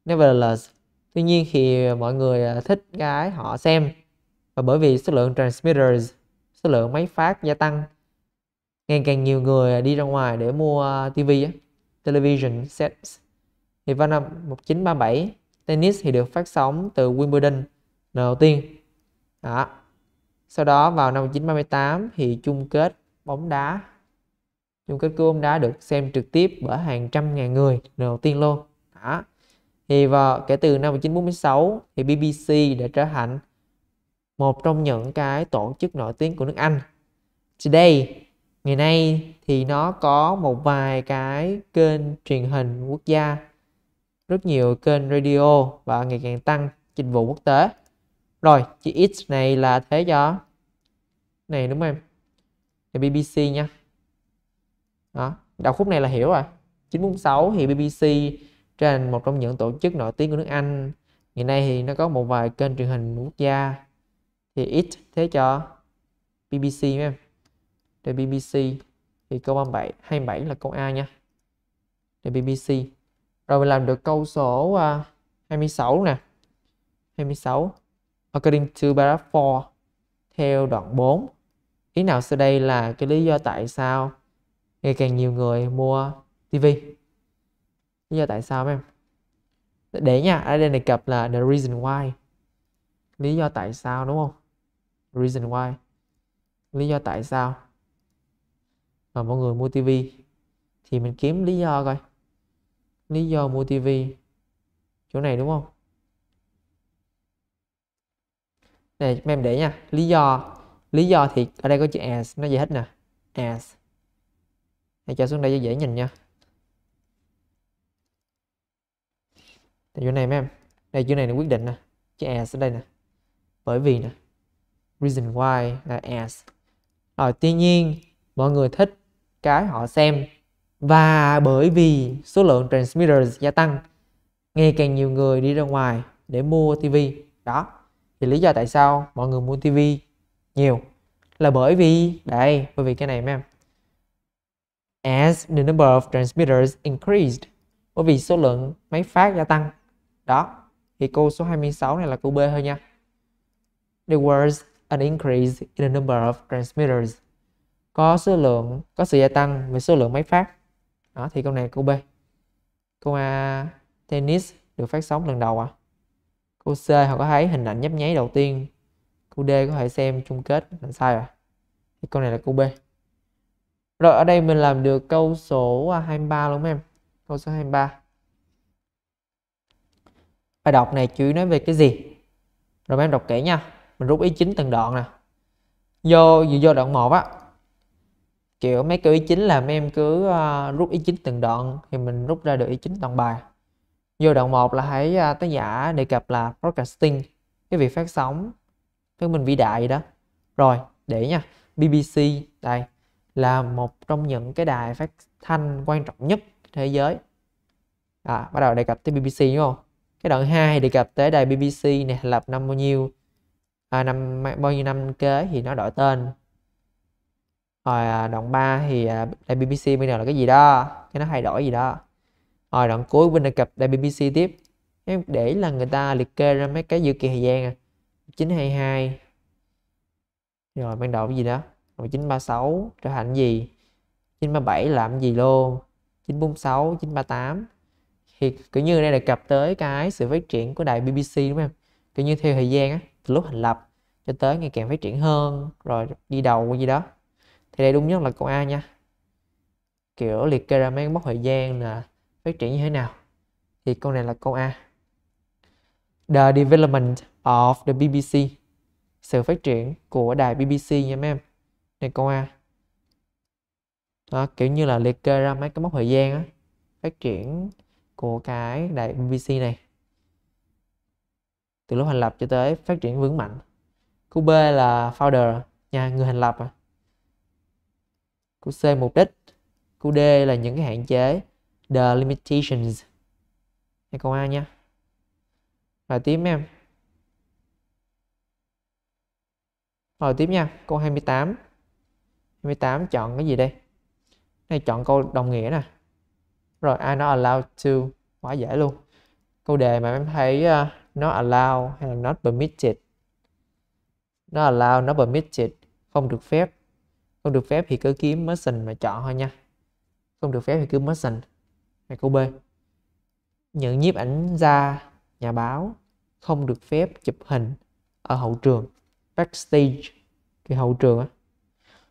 nevertheless tuy nhiên thì mọi người à, thích cái họ xem và bởi vì số lượng transmitters số lượng máy phát gia tăng ngày càng nhiều người đi ra ngoài để mua à, TV á, television sets. Thì vào năm 1937, tennis thì được phát sóng từ Wimbledon lần đầu tiên. Đó. Sau đó vào năm 1938 thì chung kết bóng đá chung kết cúp bóng đá được xem trực tiếp bởi hàng trăm ngàn người lần đầu tiên luôn. Đó. Thì vào kể từ năm 1946 thì BBC đã trở thành một trong những cái tổ chức nổi tiếng của nước Anh. Today ngày nay thì nó có một vài cái kênh truyền hình quốc gia rất nhiều kênh radio và ngày càng tăng dịch vụ quốc tế rồi chữ X này là thế cho này đúng không em thì BBC nha đó đọc khúc này là hiểu rồi 946 thì BBC trên một trong những tổ chức nổi tiếng của nước Anh ngày nay thì nó có một vài kênh truyền hình quốc gia thì X thế cho BBC em đề BBC thì câu 37 27 là câu A nha đề BBC rồi mình làm được câu số à, uh, 26 nè 26 according to paragraph 4 theo đoạn 4 ý nào sau đây là cái lý do tại sao ngày càng nhiều người mua TV lý do tại sao em để nha ở đây đề cập là the reason why lý do tại sao đúng không reason why lý do tại sao mà mọi người mua tivi thì mình kiếm lý do coi lý do mua tivi chỗ này đúng không này em để nha lý do lý do thì ở đây có chữ as nó dễ hết nè as hãy cho xuống đây cho dễ nhìn nha chỗ này mấy em đây chỗ này là quyết định nè chữ as ở đây nè bởi vì nè reason why là as rồi tuy nhiên mọi người thích cái họ xem và bởi vì số lượng transmitters gia tăng ngày càng nhiều người đi ra ngoài để mua tivi đó thì lý do tại sao mọi người mua tivi nhiều là bởi vì đây bởi vì cái này em as the number of transmitters increased bởi vì số lượng máy phát gia tăng đó thì câu số 26 này là câu B thôi nha there was an increase in the number of transmitters có số lượng có sự gia tăng về số lượng máy phát đó thì câu này câu B câu A tennis được phát sóng lần đầu ạ à? câu C họ có thấy hình ảnh nhấp nháy đầu tiên câu D có thể xem chung kết là sai rồi à? thì câu này là câu B rồi ở đây mình làm được câu số 23 à, luôn em câu số 23 bài đọc này chú ý nói về cái gì rồi em đọc kỹ nha mình rút ý chính từng đoạn nè vô dự vô đoạn 1 á kiểu mấy kiểu ý chính làm em cứ uh, rút ý chính từng đoạn thì mình rút ra được ý chính toàn bài vô đoạn 1 là hãy uh, ờ, tác giả đề cập là broadcasting cái việc phát sóng thuyết mình vĩ đại đó rồi để nha BBC đây là một trong những cái đài phát thanh quan trọng nhất thế giới à, bắt đầu đề cập tới BBC đúng không cái đoạn 2 đề cập tới đài BBC này lập năm bao nhiêu à, năm bao nhiêu năm kế thì nó đổi tên rồi à, đoạn 3 thì à, đại BBC bây giờ là cái gì đó cái nó thay đổi gì đó rồi đoạn cuối bên đề cập đại BBC tiếp em để là người ta liệt kê ra mấy cái dự kỳ thời gian à 922 rồi ban đầu cái gì đó rồi 936 trở thành gì 937 làm gì luôn 946 938 thì kiểu như đây đề cập tới cái sự phát triển của đài BBC đúng không kiểu như theo thời gian á từ lúc thành lập cho tới ngày càng phát triển hơn rồi đi đầu gì đó thì đây đúng nhất là câu A nha kiểu liệt kê ra mấy mốc thời gian là phát triển như thế nào thì câu này là câu A The development of the BBC sự phát triển của đài BBC nha mấy em này câu A đó, kiểu như là liệt kê ra mấy cái mốc thời gian á phát triển của cái đài BBC này từ lúc thành lập cho tới phát triển vững mạnh câu B là founder, nha người thành lập à. Câu C mục đích. Câu D là những cái hạn chế. The limitations. Hay câu A nha. Rồi tiếp em. Rồi tiếp nha. Câu 28. 28 chọn cái gì đây? Này chọn câu đồng nghĩa nè. Rồi I not allowed to. Quá dễ luôn. Câu đề mà em thấy uh, not allowed hay là not permitted. Not allowed, not permitted. Không được phép không được phép thì cứ kiếm merchant mà chọn thôi nha không được phép thì cứ merchant này câu b những nhiếp ảnh gia nhà báo không được phép chụp hình ở hậu trường backstage cái hậu trường á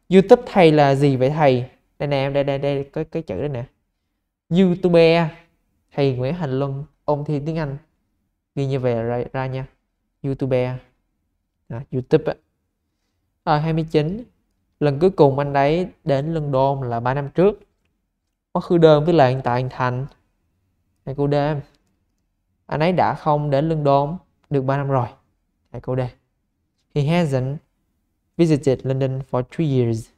youtube thầy là gì vậy thầy đây nè em đây đây đây có cái chữ đây nè youtube thầy nguyễn hành luân ôn thi tiếng anh ghi như vậy ra, ra nha youtube à, youtube á rồi 29 lần cuối cùng anh ấy đến London là 3 năm trước quá khứ đơn với lại hiện anh thành thầy cô D anh ấy đã không đến London được 3 năm rồi thầy cô D he hasn't visited London for 3 years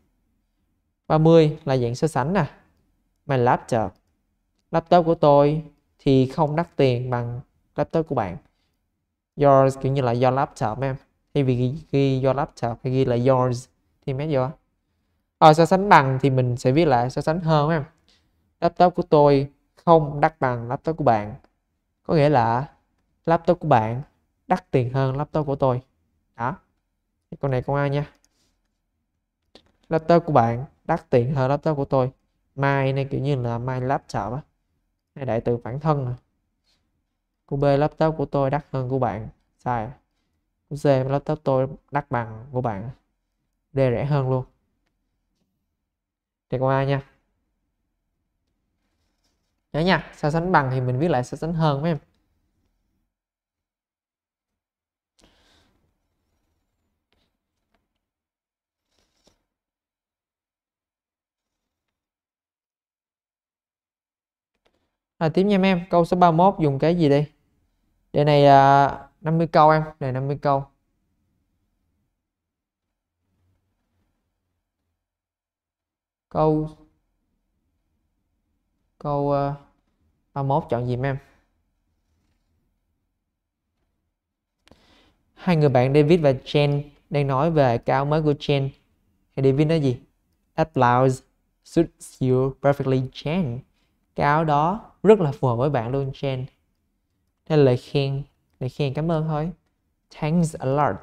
30 là dạng so sánh nè my laptop laptop của tôi thì không đắt tiền bằng laptop của bạn yours kiểu như là your laptop em thay vì ghi, ghi your laptop hay ghi là yours thì mét giờ ở so sánh bằng thì mình sẽ viết lại so sánh hơn em laptop của tôi không đắt bằng laptop của bạn có nghĩa là laptop của bạn đắt tiền hơn laptop của tôi đó con này con A nha laptop của bạn đắt tiền hơn laptop của tôi my này kiểu như là my laptop á hay đại từ bản thân à. của B laptop của tôi đắt hơn của bạn sai của C laptop tôi đắt bằng của bạn D rẻ hơn luôn chạy qua nha nhớ nha so sánh bằng thì mình viết lại so sánh hơn với em Rồi tiếp nha em, câu số 31 dùng cái gì đi? Đề này là 50 câu em, đề 50 câu. câu câu uh, ờ, 31 chọn gì em hai người bạn David và Jen đang nói về cao mới của Jen thì David nói gì that blouse suits you perfectly Jen cái áo đó rất là phù hợp với bạn luôn Jen đây là lời khen lời khen cảm ơn thôi thanks a lot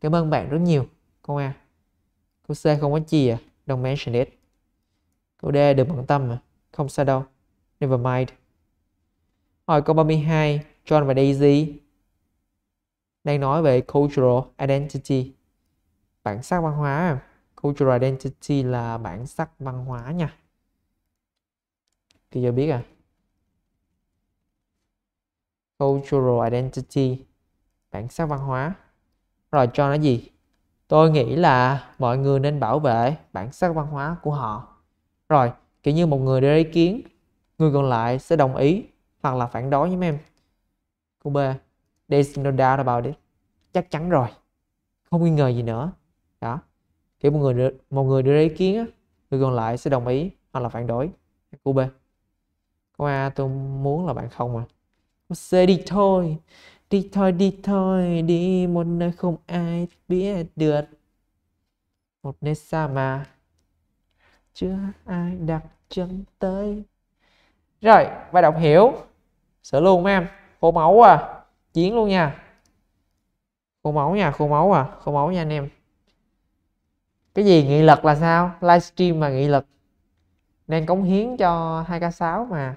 cảm ơn bạn rất nhiều câu A câu C không có chi à don't mention it Tôi đê được bằng tâm mà. Không sao đâu. Never mind. Hỏi câu 32. John và Daisy đang nói về cultural identity. Bản sắc văn hóa. À? Cultural identity là bản sắc văn hóa nha. Thì giờ biết à. Cultural identity. Bản sắc văn hóa. Rồi John nói gì? Tôi nghĩ là mọi người nên bảo vệ bản sắc văn hóa của họ rồi kiểu như một người đưa ý kiến người còn lại sẽ đồng ý hoặc là phản đối với em cô B there's no doubt about it chắc chắn rồi không nghi ngờ gì nữa đó kiểu một người đưa, một người đưa ý kiến người còn lại sẽ đồng ý hoặc là phản đối cô B câu A tôi muốn là bạn không mà C đi thôi đi thôi đi thôi đi một nơi không ai biết được một nơi xa mà chưa ai đặt chân tới rồi bài đọc hiểu sửa luôn mấy em khô máu à chiến luôn nha khô máu nha khô máu à khô máu nha anh em cái gì nghị lực là sao livestream mà nghị lực nên cống hiến cho 2k6 mà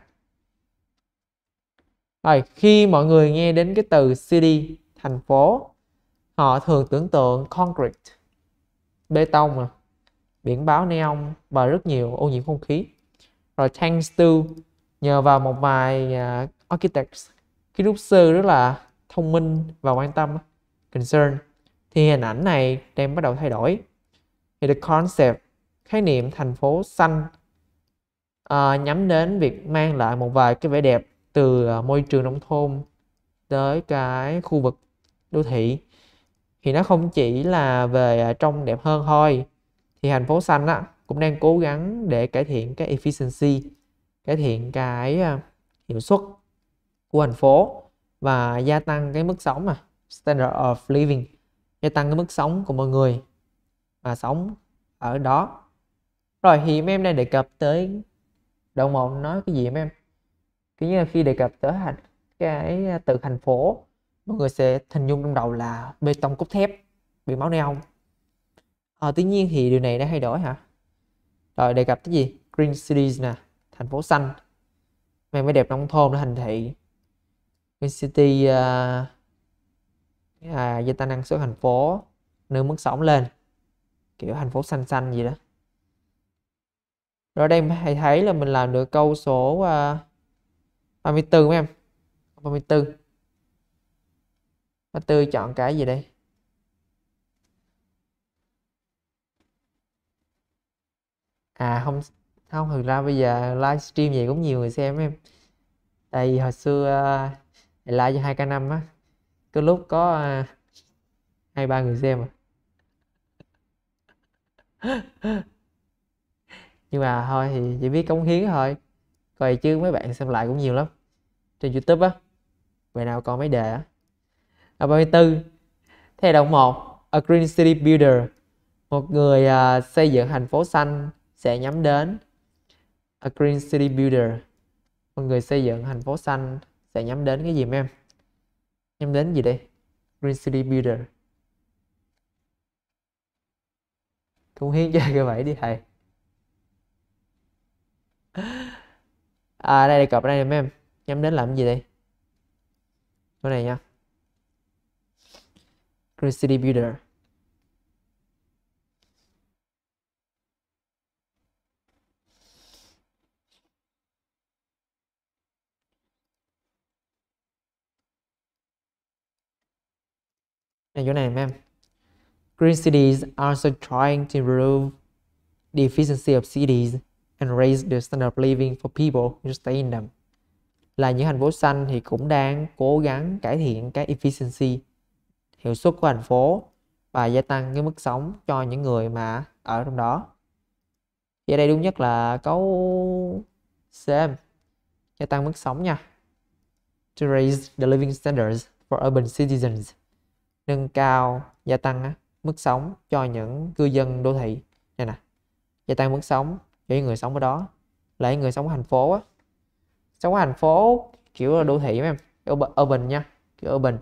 rồi khi mọi người nghe đến cái từ city thành phố họ thường tưởng tượng concrete bê tông à biển báo neon và rất nhiều ô nhiễm không khí rồi thanks to nhờ vào một vài uh, architects kiến trúc sư rất là thông minh và quan tâm concern thì hình ảnh này đang bắt đầu thay đổi thì the concept khái niệm thành phố xanh uh, nhắm đến việc mang lại một vài cái vẻ đẹp từ uh, môi trường nông thôn tới cái khu vực đô thị thì nó không chỉ là về uh, trông đẹp hơn thôi thì thành phố xanh á, cũng đang cố gắng để cải thiện cái efficiency cải thiện cái à, hiệu suất của thành phố và gia tăng cái mức sống mà standard of living gia tăng cái mức sống của mọi người mà sống ở đó rồi thì em đang đề cập tới đầu một nói cái gì mấy em kiểu như là khi đề cập tới hành cái à, từ thành phố mọi người sẽ hình dung trong đầu là bê tông cốt thép bị máu neon à, tuy nhiên thì điều này đã thay đổi hả rồi đề cập cái gì green cities nè thành phố xanh mang vẻ đẹp nông thôn để thành thị green city uh, à, gia tăng năng suất thành phố nâng mức sống lên kiểu thành phố xanh xanh gì đó rồi đây thầy thấy là mình làm được câu số uh, ờ, 34 mấy em 34 34 chọn cái gì đây à không không thực ra bây giờ livestream vậy cũng nhiều người xem em tại vì hồi xưa uh, like cho hai k năm á cứ lúc có à, hai uh, ba người xem à nhưng mà thôi thì chỉ biết cống hiến thôi coi chứ mấy bạn xem lại cũng nhiều lắm trên youtube á Về nào còn mấy đề á à, 34 thế động một a green city builder một người uh, xây dựng thành phố xanh sẽ nhắm đến A Green City Builder con người xây dựng thành phố xanh sẽ nhắm đến cái gì em nhắm đến gì đây Green City Builder cũng hiến cho cái vậy đi thầy à đây là cập đây nè em nhắm đến làm gì đây cái này nha Green City Builder này chỗ này em Green cities also trying to improve the efficiency of cities and raise the standard of living for people who stay in them. Là những thành phố xanh thì cũng đang cố gắng cải thiện cái efficiency, hiệu suất của thành phố và gia tăng cái mức sống cho những người mà ở trong đó. Vậy đây đúng nhất là câu C gia tăng mức sống nha. To raise the living standards for urban citizens nâng cao gia tăng á, mức sống cho những cư dân đô thị này nè gia tăng mức sống cho những người sống ở đó là người sống ở thành phố á sống ở thành phố kiểu là đô thị mấy em urban, urban nha kiểu urban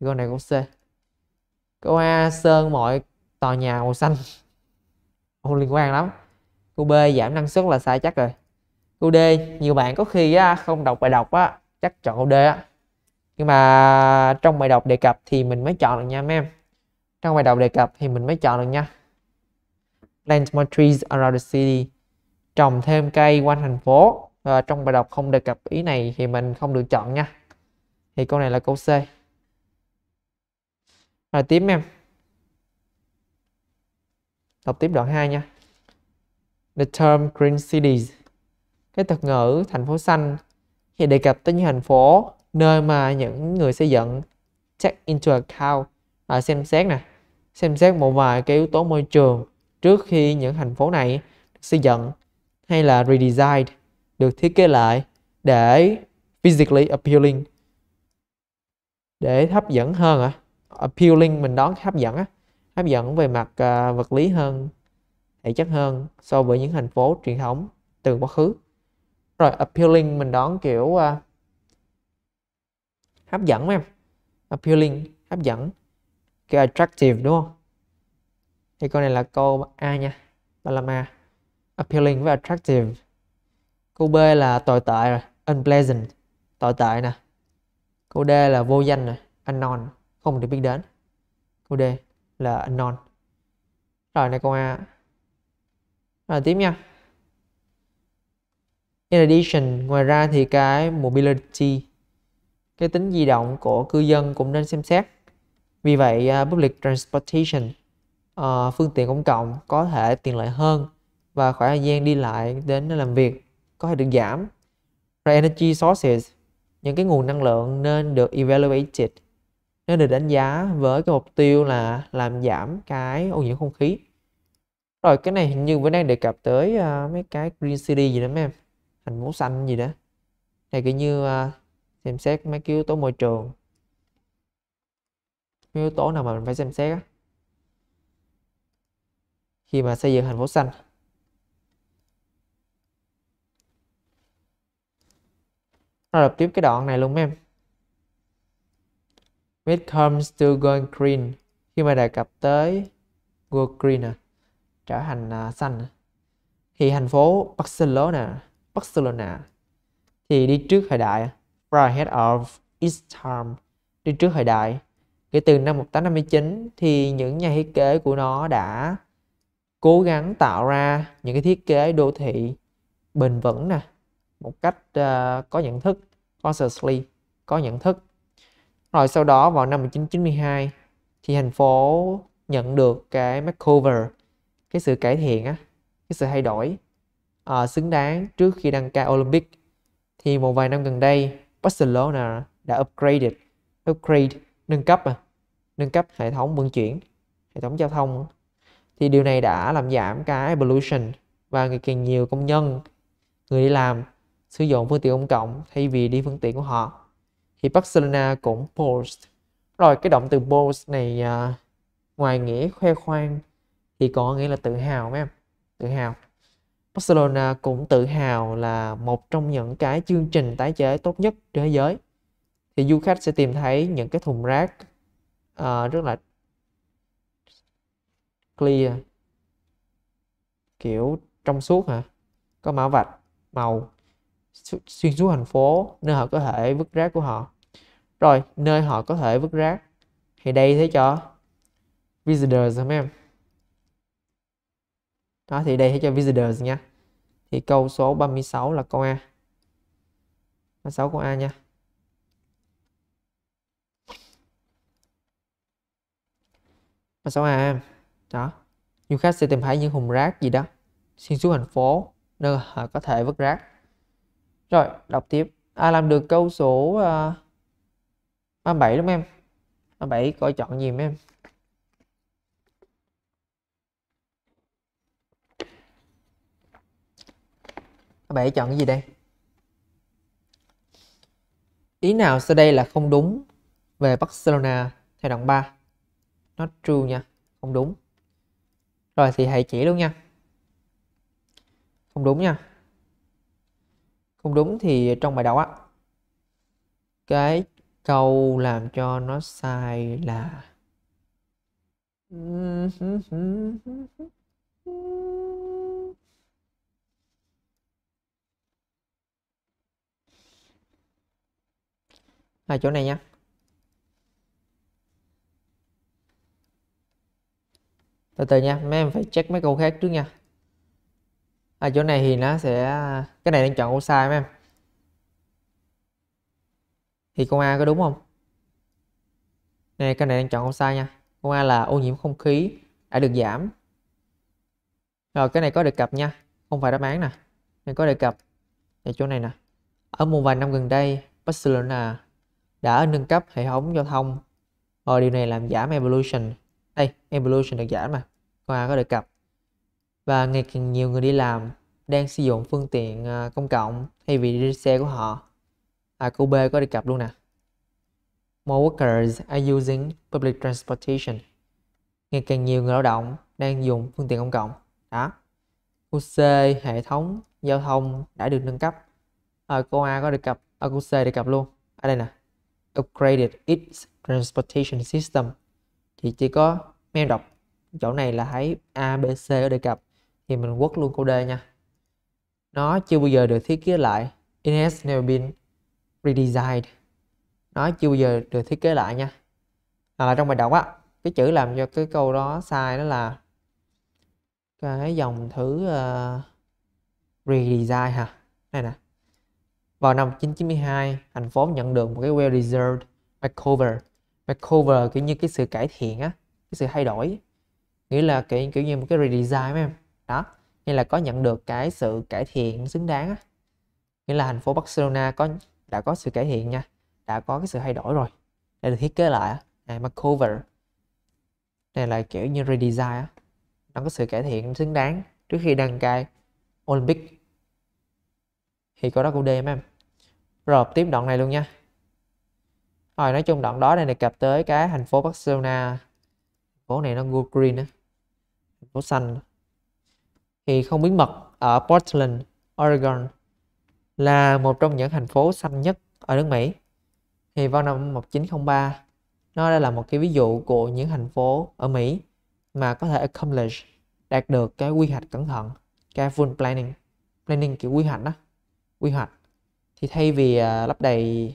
câu này câu c câu a sơn mọi tòa nhà màu xanh không liên quan lắm câu b giảm năng suất là sai chắc rồi câu d nhiều bạn có khi á, không đọc bài đọc á chắc chọn câu d á nhưng mà trong bài đọc đề cập thì mình mới chọn được nha mấy em trong bài đọc đề cập thì mình mới chọn được nha plant more trees around the city trồng thêm cây quanh thành phố và trong bài đọc không đề cập ý này thì mình không được chọn nha thì câu này là câu C rồi tiếp em đọc tiếp đoạn 2 nha the term green cities cái thuật ngữ thành phố xanh thì đề cập tới những thành phố nơi mà những người xây dựng check into account à, xem xét nè xem xét một vài cái yếu tố môi trường trước khi những thành phố này xây dựng hay là redesign được thiết kế lại để physically appealing để hấp dẫn hơn à appealing mình đón hấp dẫn á hấp dẫn về mặt à, vật lý hơn thể chất hơn so với những thành phố truyền thống từ quá khứ rồi appealing mình đón kiểu à, hấp dẫn em appealing hấp dẫn cái attractive đúng không thì câu này là câu A nha đó là A appealing với attractive câu B là tồi tệ rồi unpleasant tồi tệ nè câu D là vô danh nè unknown không được biết đến câu D là unknown rồi này câu A rồi tiếp nha in addition ngoài ra thì cái mobility cái tính di động của cư dân cũng nên xem xét. Vì vậy, à, public transportation, uh, phương tiện công cộng có thể tiện lợi hơn và khoảng thời gian đi lại đến làm việc có thể được giảm. Rồi energy sources, những cái nguồn năng lượng nên được evaluated, nên được đánh giá với cái mục tiêu là làm giảm cái ô nhiễm không khí. Rồi cái này hình như vẫn đang đề cập tới uh, mấy cái Green City gì đó mấy em, thành phố xanh gì đó. Này kiểu như uh, xem xét mấy cái yếu tố môi trường mấy yếu tố nào mà mình phải xem xét á khi mà xây dựng thành phố xanh nó lập tiếp cái đoạn này luôn mấy em it comes to going green khi mà đề cập tới go green à, trở thành à, xanh à. thì thành phố Barcelona Barcelona thì đi trước thời đại à, far ahead of its time, đi trước thời đại. Kể từ năm 1859 thì những nhà thiết kế của nó đã cố gắng tạo ra những cái thiết kế đô thị bền vững nè, một cách uh, có nhận thức, consciously, có nhận thức. Rồi sau đó vào năm 1992 thì thành phố nhận được cái makeover, cái sự cải thiện á, cái sự thay đổi uh, xứng đáng trước khi đăng cai Olympic. Thì một vài năm gần đây Barcelona đã upgraded upgrade nâng cấp à nâng cấp hệ thống vận chuyển hệ thống giao thông thì điều này đã làm giảm cái pollution và ngày càng nhiều công nhân người đi làm sử dụng phương tiện công cộng thay vì đi phương tiện của họ thì Barcelona cũng post rồi cái động từ post này uh, ngoài nghĩa khoe khoang thì còn nghĩa là tự hào mấy em tự hào Barcelona cũng tự hào là một trong những cái chương trình tái chế tốt nhất thế giới. Thì du khách sẽ tìm thấy những cái thùng rác uh, rất là clear kiểu trong suốt hả có mã vạch màu xuyên suốt thành phố nơi họ có thể vứt rác của họ rồi nơi họ có thể vứt rác thì đây thế cho visitors hả mấy em đó thì đây hãy cho visitors nha thì câu số 36 là câu A 36 câu A nha và 6 A đó du khách sẽ tìm thấy những hùng rác gì đó xuyên suốt thành phố nơi họ có thể vứt rác rồi đọc tiếp à, làm được câu số uh, 37 đúng không em 37 coi chọn gì em các bạn chọn cái gì đây ý nào sau đây là không đúng về Barcelona theo đoạn 3 not true nha không đúng rồi thì hãy chỉ luôn nha không đúng nha không đúng thì trong bài đầu á cái câu làm cho nó sai là là chỗ này nha từ từ nha mấy em phải check mấy câu khác trước nha ở à, chỗ này thì nó sẽ cái này đang chọn câu sai mấy em thì câu A có đúng không này cái này đang chọn câu sai nha câu A là ô nhiễm không khí đã được giảm rồi cái này có đề cập nha không phải đáp án nè này có đề cập ở chỗ này nè ở một vài năm gần đây Barcelona đã nâng cấp hệ thống giao thông và điều này làm giảm evolution đây evolution được giảm mà khoa có đề cập và ngày càng nhiều người đi làm đang sử dụng phương tiện à, công cộng thay vì đi xe của họ à, cô B có đề cập luôn nè more workers are using public transportation ngày càng nhiều người lao động đang dùng phương tiện công cộng đó câu C hệ thống giao thông đã được nâng cấp à, câu A có đề cập à, câu C đề cập luôn ở đây nè upgraded its transportation system thì chỉ có mail đọc chỗ này là thấy ABC ở đề cập thì mình quất luôn câu D nha nó chưa bao giờ được thiết kế lại it has never been redesigned nó chưa bao giờ được thiết kế lại nha à, là trong bài đọc á cái chữ làm cho cái câu đó sai đó là cái dòng thứ uh, redesign hả này nè vào năm 1992 thành phố nhận được một cái well deserved makeover makeover kiểu như cái sự cải thiện á cái sự thay đổi nghĩa là kiểu, kiểu như một cái redesign em đó nghĩa là có nhận được cái sự cải thiện xứng đáng á nghĩa là thành phố Barcelona có đã có sự cải thiện nha đã có cái sự thay đổi rồi đây được thiết kế lại này makeover này là kiểu như redesign á nó có sự cải thiện xứng đáng trước khi đăng cai Olympic thì cô đó cô d mấy em rồi tiếp đoạn này luôn nha rồi nói chung đoạn đó này là cặp tới cái thành phố Barcelona thành phố này nó gold green á thành phố xanh thì không bí mật ở Portland Oregon là một trong những thành phố xanh nhất ở nước Mỹ thì vào năm 1903 nó đây là một cái ví dụ của những thành phố ở Mỹ mà có thể accomplish đạt được cái quy hoạch cẩn thận cái full planning planning kiểu quy hoạch đó quy hoạch thì thay vì à, lấp đầy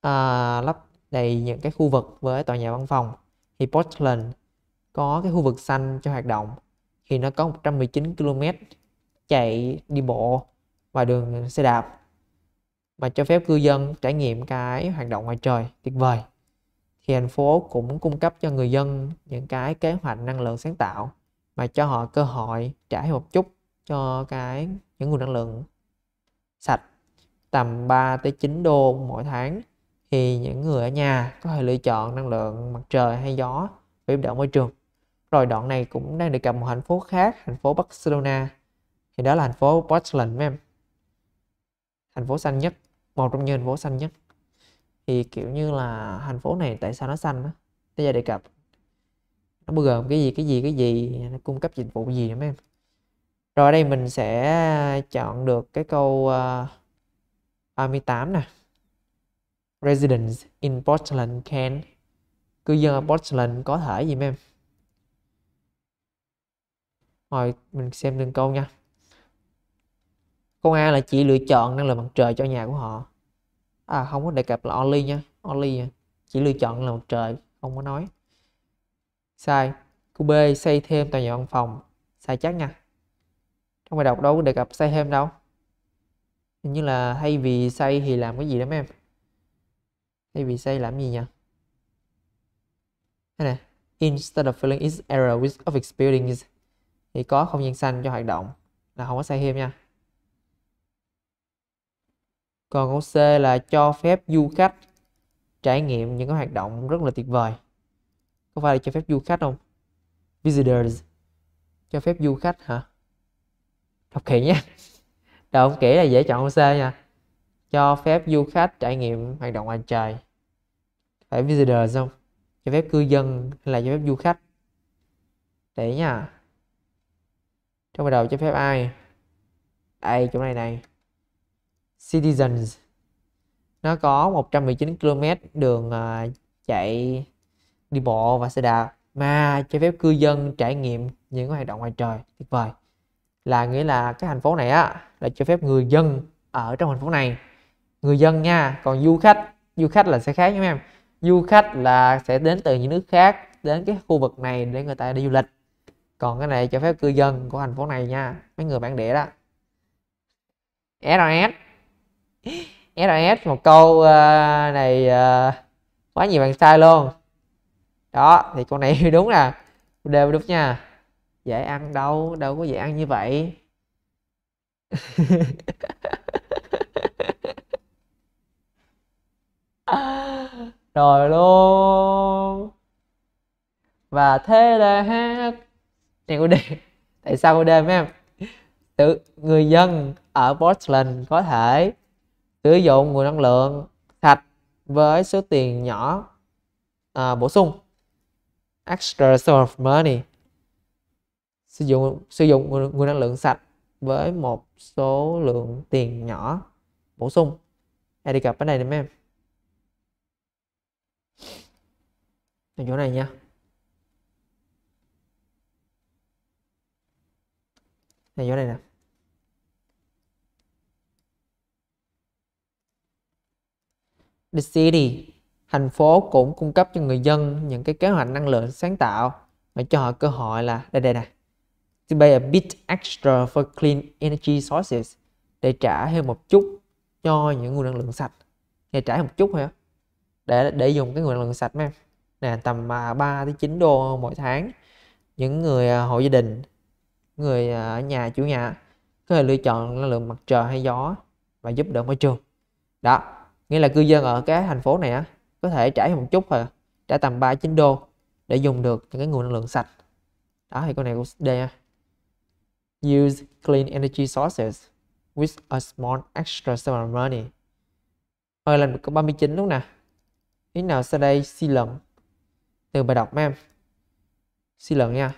à, lấp đầy những cái khu vực với tòa nhà văn phòng thì Portland có cái khu vực xanh cho hoạt động thì nó có 119 km chạy đi bộ và đường xe đạp mà cho phép cư dân trải nghiệm cái hoạt động ngoài trời tuyệt vời thì thành phố cũng cung cấp cho người dân những cái kế hoạch năng lượng sáng tạo mà cho họ cơ hội trả một chút cho cái những nguồn năng lượng sạch tầm 3 tới 9 đô mỗi tháng thì những người ở nhà có thể lựa chọn năng lượng mặt trời hay gió để giúp đỡ môi trường. Rồi đoạn này cũng đang đề cập một thành phố khác, thành phố Barcelona. Thì đó là thành phố Portland mấy em. Thành phố xanh nhất, một trong những thành phố xanh nhất. Thì kiểu như là thành phố này tại sao nó xanh á? Tới giờ đề cập. Nó bao gồm cái gì, cái gì, cái gì, nó cung cấp dịch vụ gì nữa mấy em rồi ở đây mình sẽ à, chọn được cái câu uh, à, 38 nè residents in Portland can cư dân ở Portland có thể gì em rồi mình xem từng câu nha câu A là chỉ lựa chọn năng lượng mặt trời cho nhà của họ à không có đề cập là only nha only nha. À, chỉ lựa chọn năng lượng mặt trời không có nói sai câu B xây thêm tòa nhà văn phòng sai chắc nha không phải đọc đâu có đề cập say thêm đâu hình như là thay vì say thì làm cái gì đó mấy em thay vì say làm gì nhỉ thế này instead of filling its error with of its buildings thì có không gian xanh cho hoạt động là không có say thêm nha còn câu C là cho phép du khách trải nghiệm những cái hoạt động rất là tuyệt vời có phải là cho phép du khách không visitors cho phép du khách hả thực hiện nhé đầu ông kể là dễ chọn C nha cho phép du khách trải nghiệm hoạt động ngoài trời phải visitor không cho phép cư dân hay là cho phép du khách để nha trong bắt đầu cho phép ai đây chỗ này này citizens nó có 119 km đường à, chạy đi bộ và xe đạp mà cho phép cư dân trải nghiệm những hoạt động ngoài trời tuyệt vời là nghĩa là cái thành phố này á là cho phép người dân ở trong thành phố này người dân nha còn du khách du khách là sẽ khác nha em du khách là sẽ đến từ những nước khác đến cái khu vực này để người ta đi du lịch còn cái này cho phép cư dân của thành phố này nha mấy người bản địa đó RS RS một câu ờ, này ờ, quá nhiều bạn sai luôn đó thì câu này đúng là đều đúng nha dễ ăn đâu đâu có dễ ăn như vậy rồi luôn và thế là hát này cô đê tại sao cô đê mấy em tự người dân ở Portland có thể sử dụng nguồn năng lượng sạch với số tiền nhỏ à, bổ sung extra source money sử dụng sử dụng nguồn năng lượng sạch với một số lượng tiền nhỏ bổ sung à, đi gặp cái này nè mấy em ở chỗ này nha này chỗ này nè The city thành phố cũng cung cấp cho người dân những cái kế hoạch năng lượng sáng tạo và cho họ cơ hội là đây đây này to pay a bit extra for clean energy sources để trả thêm một chút cho những nguồn năng lượng sạch để trả một chút hả để để dùng cái nguồn năng lượng sạch mà nè tầm 3 à, tới 9 đô mỗi tháng những người à, hộ gia đình người à, ở nhà chủ nhà có thể lựa chọn năng lượng mặt trời hay gió và giúp đỡ môi trường đó nghĩa là cư dân ở cái thành phố này á có thể trả một chút rồi trả tầm 39 đô để dùng được những cái nguồn năng lượng sạch đó thì con này cũng D nha use clean energy sources with a small extra sum of money. Rồi lần có 39 lúc nè. Ý nào sau đây suy lầm? từ bài đọc mấy em. Suy luận nha.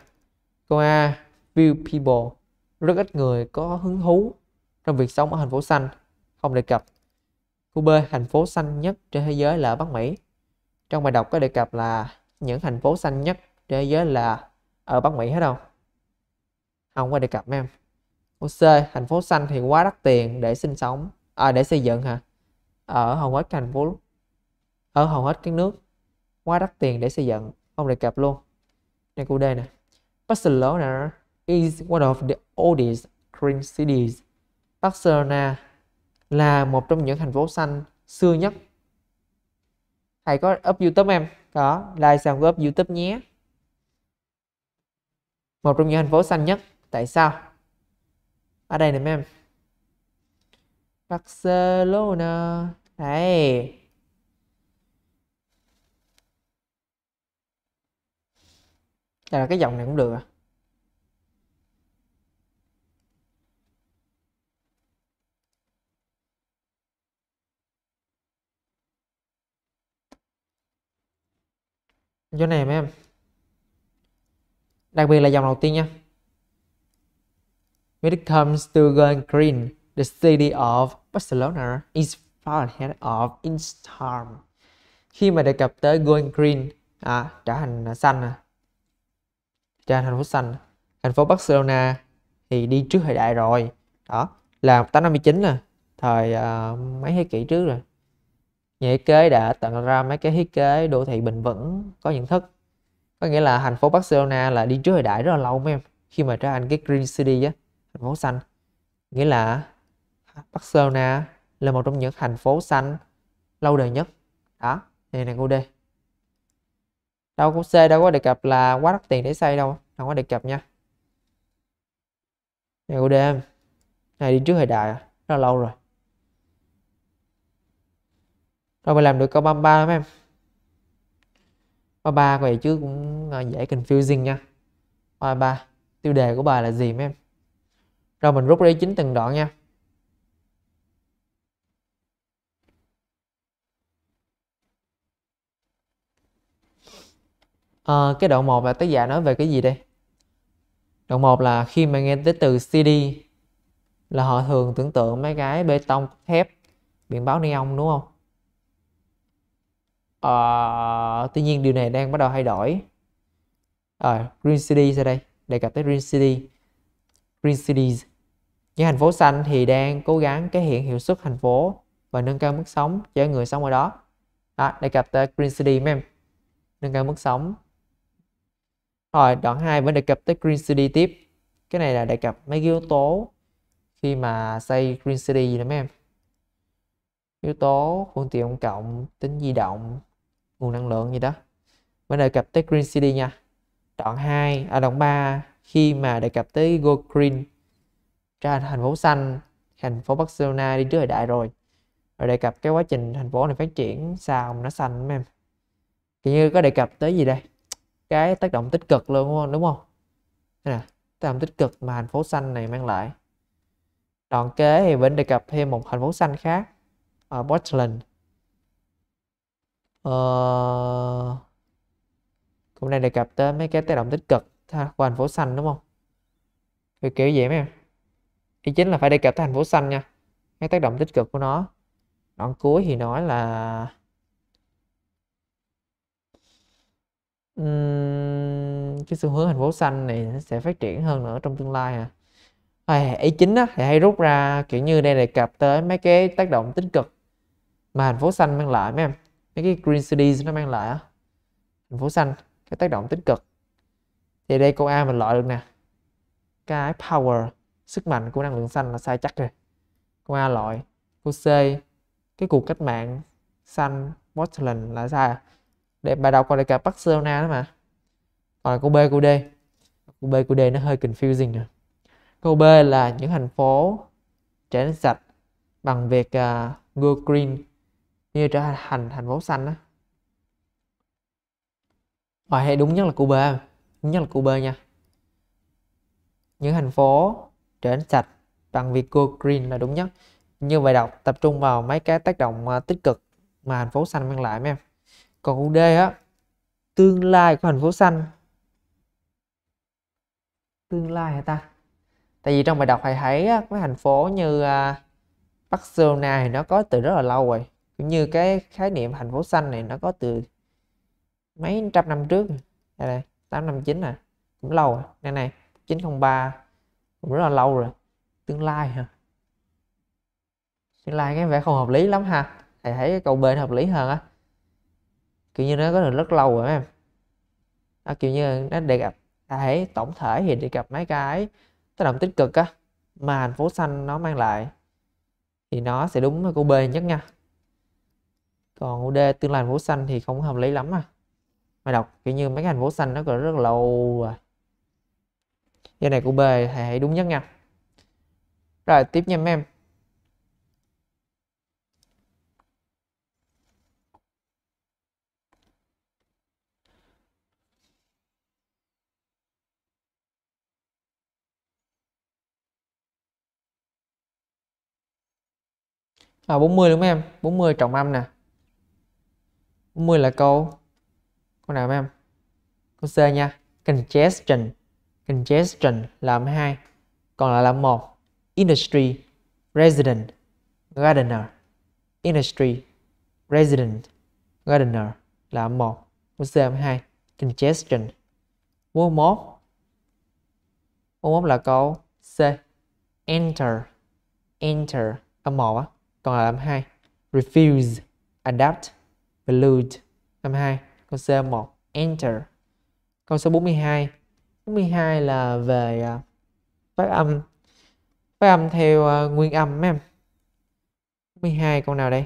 Câu A, few people, rất ít người có hứng thú trong việc sống ở thành phố xanh, không đề cập. Khu B, thành phố xanh nhất trên thế giới là Bắc Mỹ. Trong bài đọc có đề cập là những thành phố xanh nhất trên thế giới là ở Bắc Mỹ hết không? không qua đề cập em Ô C thành phố xanh thì quá đắt tiền để sinh sống à, để xây dựng hả ở ờ, hầu hết thành phố ở ờ, hầu hết các nước quá đắt tiền để xây dựng không đề cập luôn này câu D nè Barcelona is one of the oldest green cities Barcelona là một trong những thành phố xanh xưa nhất thầy có up youtube em có like xong up youtube nhé một trong những thành phố xanh nhất tại sao ở đây nè mấy em Barcelona đấy Đây là cái dòng này cũng được à chỗ này mấy em đặc biệt là dòng đầu tiên nha When it comes to going green, the city of Barcelona is far ahead of its time. Khi mà đề cập tới going green, à, trở thành xanh, à, trở thành thành phố xanh, thành phố Barcelona thì đi trước thời đại rồi. Đó, là 1859 nè, thời uh, mấy thế kỷ trước rồi. Nhà thiết kế đã tận ra mấy cái thiết kế đô thị bình vững có nhận thức. Có nghĩa là thành phố Barcelona là đi trước thời đại rất là lâu mấy em. Khi mà trở thành cái Green City á, thành phố xanh nghĩa là Barcelona là một trong những thành phố xanh lâu đời nhất đó thì này cô D đâu có C đâu có đề cập là quá đắt tiền để xây đâu không có đề cập nha này cô D này đi trước thời đại rất là lâu rồi rồi mình làm được câu 33 mấy em 33 vậy chứ cũng à, dễ confusing nha 33 tiêu đề của bài là gì mấy em rồi mình rút ra chính từng đoạn nha à, cái đoạn 1 là tác giả nói về cái gì đây đoạn 1 là khi mà nghe tới từ CD là họ thường tưởng tượng mấy cái bê tông thép biển báo neon đúng không à, tuy nhiên điều này đang bắt đầu thay đổi à, Green City ra đây đề cập tới Green City Green Cities những thành phố xanh thì đang cố gắng cái hiện hiệu suất thành phố và nâng cao mức sống cho người sống ở đó đó đề cập tới green city mấy em nâng cao mức sống rồi đoạn 2 vẫn đề cập tới green city tiếp cái này là đề cập mấy yếu tố khi mà xây green city gì đó mấy em yếu tố phương tiện công cộng tính di động nguồn năng lượng gì đó vấn đề cập tới green city nha đoạn 2 à đoạn 3 khi mà đề cập tới go green ra thành phố xanh thành phố Barcelona đi trước thời đại rồi rồi đề cập cái quá trình thành phố này phát triển sao mà nó xanh đúng em thì như có đề cập tới gì đây cái tác động tích cực luôn đúng không đúng không nè tác động tích cực mà thành phố xanh này mang lại đoạn kế thì vẫn đề cập thêm một thành phố xanh khác ở Portland ờ... cũng đang đề cập tới mấy cái tác động tích cực của thành phố xanh đúng không kiểu kiểu vậy mấy em ý chính là phải đề cập tới thành phố xanh nha cái tác động tích cực của nó đoạn cuối thì nói là uhm, cái xu hướng thành phố xanh này sẽ phát triển hơn nữa trong tương lai à à, ý chính á, thì hay rút ra kiểu như đây đề cập tới mấy cái tác động tích cực mà thành phố xanh mang lại mấy em mấy cái green cities nó mang lại á thành phố xanh cái tác động tích cực thì đây câu A mình loại được nè cái power sức mạnh của năng lượng xanh là sai chắc rồi câu A loại câu C cái cuộc cách mạng xanh Portland là sai à? để bài đọc còn đề cập Barcelona đó mà còn câu B câu D câu B câu D nó hơi confusing rồi câu B là những thành phố trở nên sạch bằng việc uh, go green như trở thành thành phố xanh á Rồi hay đúng nhất là b, à? đúng nhất là b nha những thành phố trở sạch bằng việc go green là đúng nhất như bài đọc tập trung vào mấy cái tác động à, tích cực mà thành phố xanh mang lại em còn UD á tương lai của thành phố xanh tương lai hả ta tại vì trong bài đọc thầy thấy á, mấy thành phố như à, Barcelona thì nó có từ rất là lâu rồi cũng như cái khái niệm thành phố xanh này nó có từ mấy trăm năm trước đây này tám năm chín nè cũng lâu rồi đây này ba cũng rất là lâu rồi tương lai hả tương lai cái vẻ không hợp lý lắm ha thầy thấy cầu câu bên hợp lý hơn á kiểu như nó có được rất lâu rồi em à, kiểu như nó đề cập thể tổng thể thì đề cập mấy cái tác động tích cực á mà thành phố xanh nó mang lại thì nó sẽ đúng với câu B nhất nha còn câu D tương lai thành phố xanh thì không hợp lý lắm à mà đọc kiểu như mấy cái thành phố xanh nó còn rất lâu rồi Giờ này của B thì hãy đúng nhất nha. Rồi tiếp nha mấy em. À 40 đúng không em? 40 trọng âm nè. 40 là câu câu nào mấy em? Câu C nha. Congestion congestion là âm 2, còn lại là âm 1. Industry, resident, gardener. Industry, resident, gardener là âm 1, UC âm 2, congestion. Vô 1. Vô 1 là câu C. Enter, enter, âm 1 á, còn lại là âm 2. Refuse, adapt, pollute, âm 2, câu C âm 1, enter. Câu số 42 42 là về à, phát âm phát âm theo à, nguyên âm mấy em 42 câu nào đây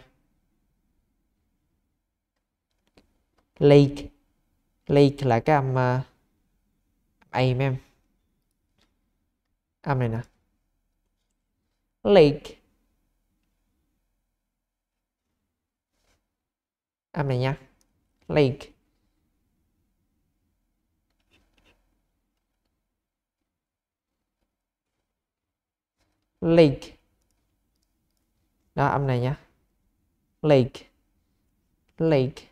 lake lake là cái âm uh, à, a em âm này nè lake âm này nha lake lake đó âm này nhá lake lake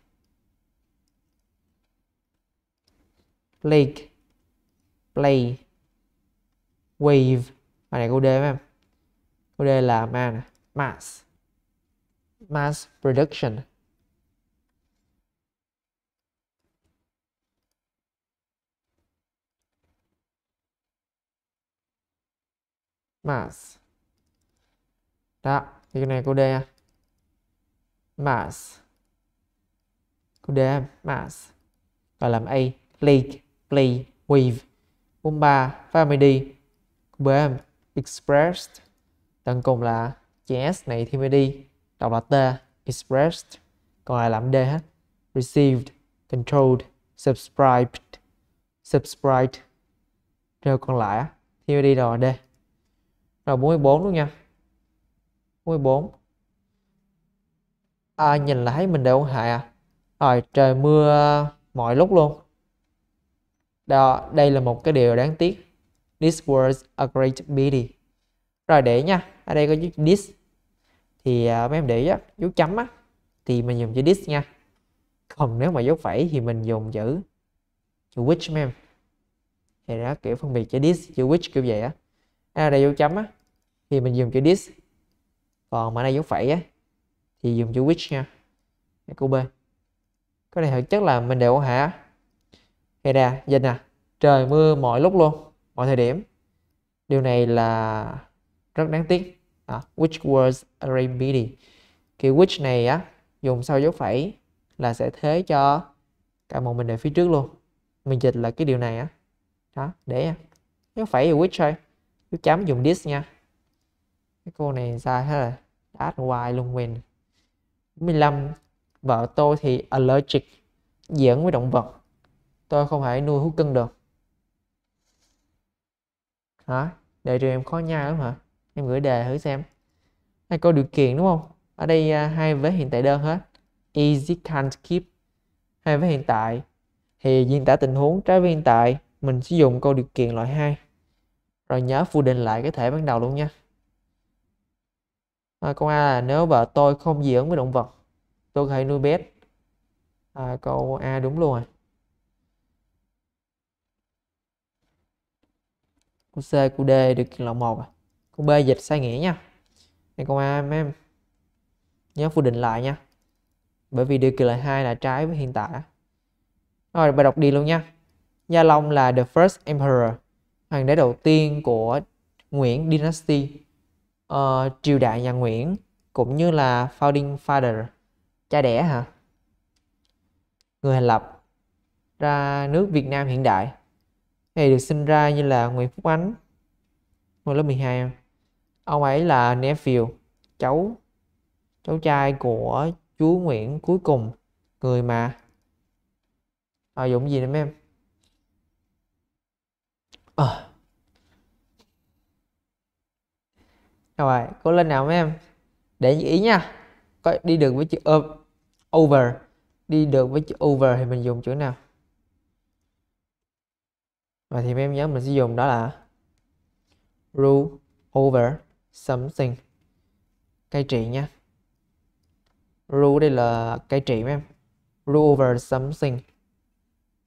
lake play wave Mà này câu d em Cô d là man mass mass production mass đó thì cái này cô đề mass cô đề mass gọi làm a lake play wave bốn ba family cô bé expressed tận cùng là chữ s này thì mới đi đọc là t expressed còn lại làm d hết received controlled subscribed subscribed rồi còn lại thì mới đi là d rồi 44 luôn nha 14 à, nhìn là thấy mình đều hại à rồi ờ, trời mưa mọi lúc luôn đó đây là một cái điều đáng tiếc this was a great pity rồi để nha ở đây có chữ this thì à, mấy em để á, dấu chấm á thì mình dùng chữ this nha còn nếu mà dấu phẩy thì mình dùng chữ chữ which mấy em thì đó kiểu phân biệt chữ this chữ which kiểu vậy á à, đây dấu chấm á thì mình dùng chữ this còn mã đây dấu phẩy á thì dùng chữ which nha để câu b cái này thực chất là mình đều hả hệ đà dịch nè trời mưa mọi lúc luôn mọi thời điểm điều này là rất đáng tiếc à, which was a rain cái which này á dùng sau dấu phẩy là sẽ thế cho cả một mình đề phía trước luôn mình dịch là cái điều này á đó để nha dấu phẩy thì which thôi dấu chấm dùng this nha cái cô này sai hết rồi add y luôn when 15 vợ tôi thì allergic diễn với động vật tôi không thể nuôi thú cưng được hả đề trường em khó nhai lắm hả em gửi đề thử xem hay có điều kiện đúng không ở đây à, hai vế hiện tại đơn hết easy can't keep hai vế hiện tại thì diễn tả tình huống trái với hiện tại mình sử dụng câu điều kiện loại 2 rồi nhớ phủ định lại cái thể ban đầu luôn nha à, câu A là nếu vợ tôi không dị ứng với động vật tôi hãy nuôi bé à, câu A đúng luôn rồi câu C câu D được kiện loại một, à? câu B dịch sai nghĩa nha này câu A em nhớ phủ định lại nha bởi vì điều kiện loại hai là trái với hiện tại rồi bài đọc đi luôn nha Gia Long là the first emperor hoàng đế đầu tiên của Nguyễn Dynasty uh, triều đại nhà Nguyễn cũng như là founding father cha đẻ hả người thành lập ra nước Việt Nam hiện đại này được sinh ra như là Nguyễn Phúc Ánh hồi lớp 12 ông ấy là nephew cháu cháu trai của chú Nguyễn cuối cùng người mà à, ờ, dụng gì nữa em à, ờ. rồi cố lên nào mấy em để ý nha có đi được với chữ over đi được với chữ over thì mình dùng chữ nào và thì mấy em nhớ mình sẽ dùng đó là rule over something cai trị nha rule đây là cai trị mấy em rule over something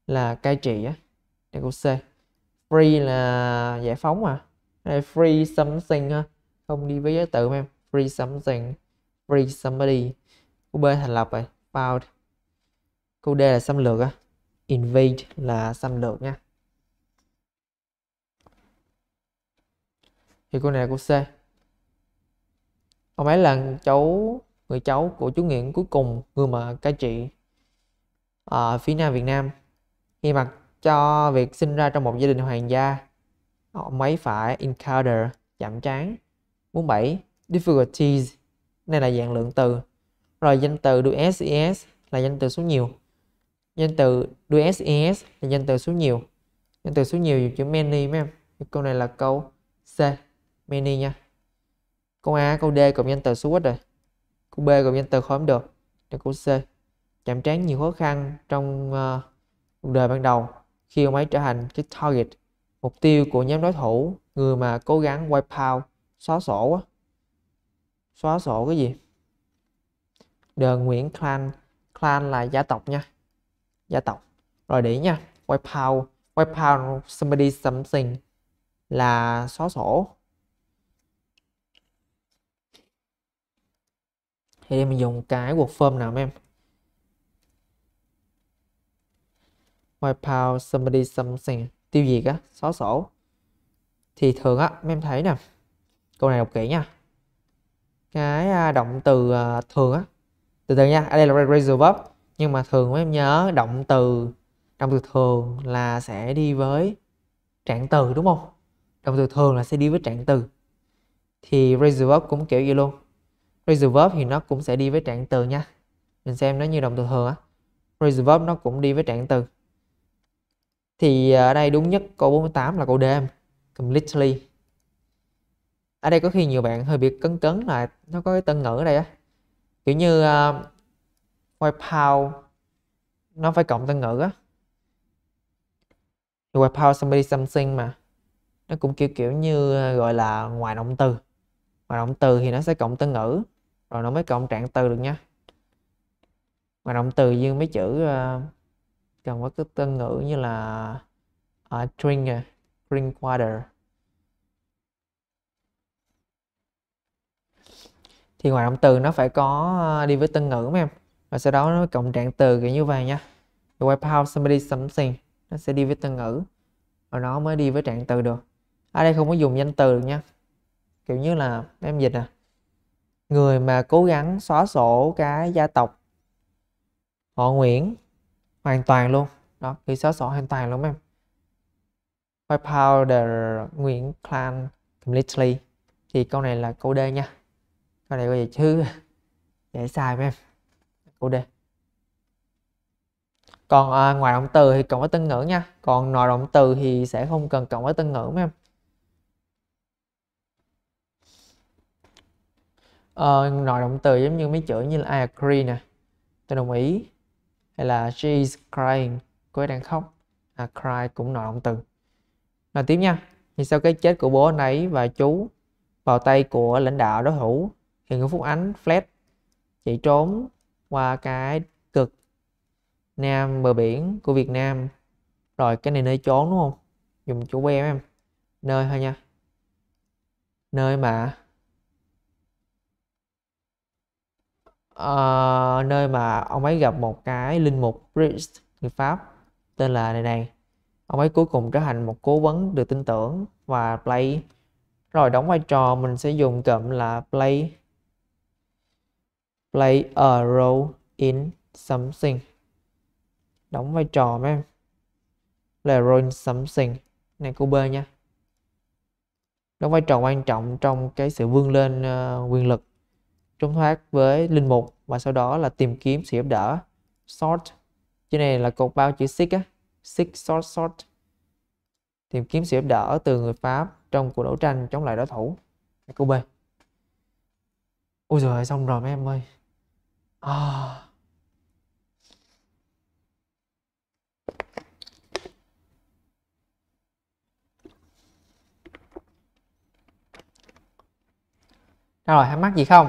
là cai trị á đây câu C free là giải phóng mà đây free something ha không đi với giới tự em free something free somebody cô b thành lập rồi found câu d là xâm lược á invade là xâm lược nha thì cô này là câu c ông ấy là cháu người cháu của chú Nguyễn cuối cùng người mà cai trị ở phía nam việt nam khi mặc cho việc sinh ra trong một gia đình hoàng gia ông ấy phải encounter chạm trán 47 difficulties này là dạng lượng từ rồi danh từ do ses là danh từ số nhiều danh từ do ses là danh từ số nhiều danh từ số nhiều dùng chữ many mấy em câu này là câu c many nha câu a câu d cộng danh từ số ít rồi câu b cộng danh từ không được là câu c chạm trán nhiều khó khăn trong uh, đời ban đầu khi ông ấy trở thành cái target mục tiêu của nhóm đối thủ người mà cố gắng wipe out xóa sổ á xóa sổ cái gì The Nguyễn Clan Clan là gia tộc nha gia tộc rồi để nha wipe out wipe out somebody something là xóa sổ thì mình dùng cái word form nào mấy em wipe out somebody something tiêu diệt á xóa sổ thì thường á mấy em thấy nè câu này đọc kỹ nha cái à, động từ à, thường á từ từ nha ở đây là reserve nhưng mà thường em nhớ động từ động từ thường là sẽ đi với trạng từ đúng không động từ thường là sẽ đi với trạng từ thì reserve cũng kiểu vậy luôn reserve thì nó cũng sẽ đi với trạng từ nha mình xem nó như động từ thường á reserve nó cũng đi với trạng từ thì à, ở đây đúng nhất câu 48 là câu đêm completely ở đây có khi nhiều bạn hơi bị cấn cấn là nó có cái tân ngữ ở đây á kiểu như uh, wipeout nó phải cộng tân ngữ á wipeout somebody something mà nó cũng kiểu kiểu như ờ, gọi là ngoài động từ ngoài động từ thì nó sẽ cộng tân ngữ rồi nó mới cộng trạng từ được nha ngoài động từ như mấy chữ uh, cần có cái tân ngữ như là uh, drink drink water thì ngoài động từ nó phải có ờ, đi với tân ngữ mà em và sau đó nó cộng trạng từ kiểu như vậy nha the power out somebody something nó sẽ đi với tân ngữ và nó mới đi với trạng từ được ở đây không có dùng danh từ được nha kiểu như là em dịch à người mà cố gắng xóa sổ cái gia tộc họ Nguyễn hoàn toàn luôn đó bị xóa sổ hoàn toàn luôn em White powder Nguyễn clan completely thì câu này là câu D nha câu này có gì chứ để sai với em câu D còn à, ngoài động từ thì cộng với tân ngữ nha còn nội động từ thì sẽ không cần cộng với tân ngữ mấy em ờ, nội động từ giống như mấy chữ như là I agree nè tôi đồng ý hay là she is crying cô ấy đang khóc à, cry cũng nội động từ rồi tiếp nha thì sau cái chết của bố anh ấy và chú vào tay của lãnh đạo đối thủ khi có phúc ánh flat chạy trốn qua cái cực nam bờ biển của Việt Nam rồi cái này nơi trốn đúng không dùng chỗ que em nơi thôi nha nơi mà uh, nơi mà ông ấy gặp một cái linh mục priest người Pháp tên là này này ông ấy cuối cùng trở thành một cố vấn được tin tưởng và play rồi đóng vai trò mình sẽ dùng cụm là play play a role in something đóng vai trò mấy em play role in something này cô B nha đóng vai trò quan trọng trong cái sự vươn lên uh, quyền lực trốn thoát với linh mục và sau đó là tìm kiếm sự giúp đỡ sort chữ này là cột bao chữ seek á seek sort sort tìm kiếm sự giúp đỡ từ người Pháp trong cuộc đấu tranh chống lại đối thủ Cô B ôi rồi xong rồi mấy em ơi à. Đâu rồi, thắc mắc gì không?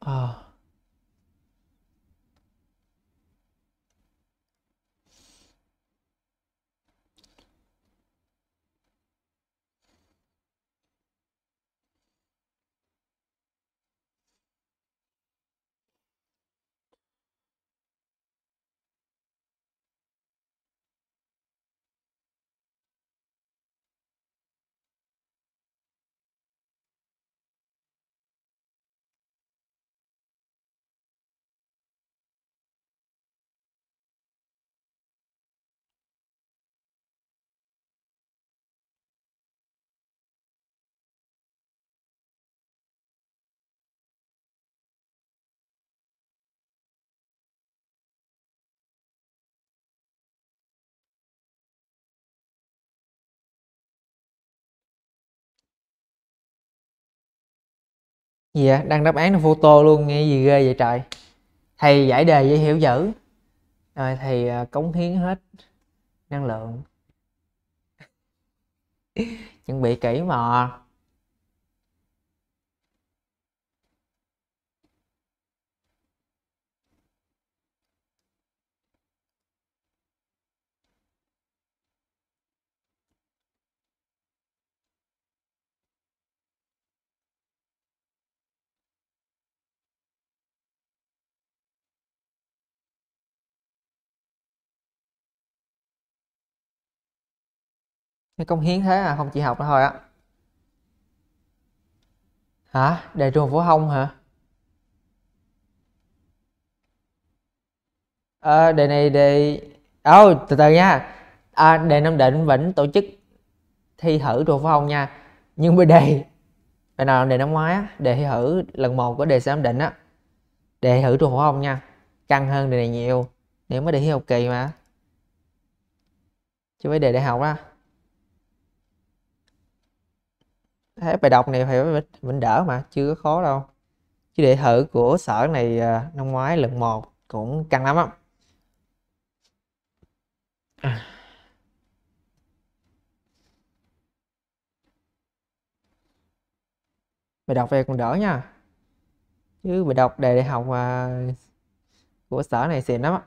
À. gì vậy đăng đáp án nó photo luôn nghe gì ghê vậy trời thầy giải đề dễ hiểu dữ rồi thầy à, cống hiến hết năng lượng chuẩn bị kỹ mà Cái công hiến thế à không chỉ học nữa thôi á hả đề trường phổ thông hả à, đề này đề ô ờ, oh, từ từ nha à, đề nam định vĩnh tổ chức thi thử trường phổ thông nha nhưng bây đề bài nào đề năm ngoái á đề thi thử lần một của đề giám định á đề thử trường phổ thông nha căng hơn đề này nhiều nếu mới đề thi học kỳ mà chứ với đề đại học á thế bài đọc này phải mình đỡ mà chưa có khó đâu chứ đề thử của sở này à, năm ngoái lần một cũng căng lắm á à. bài đọc về còn đỡ nha chứ bài đọc đề đại học mà của sở này xịn lắm á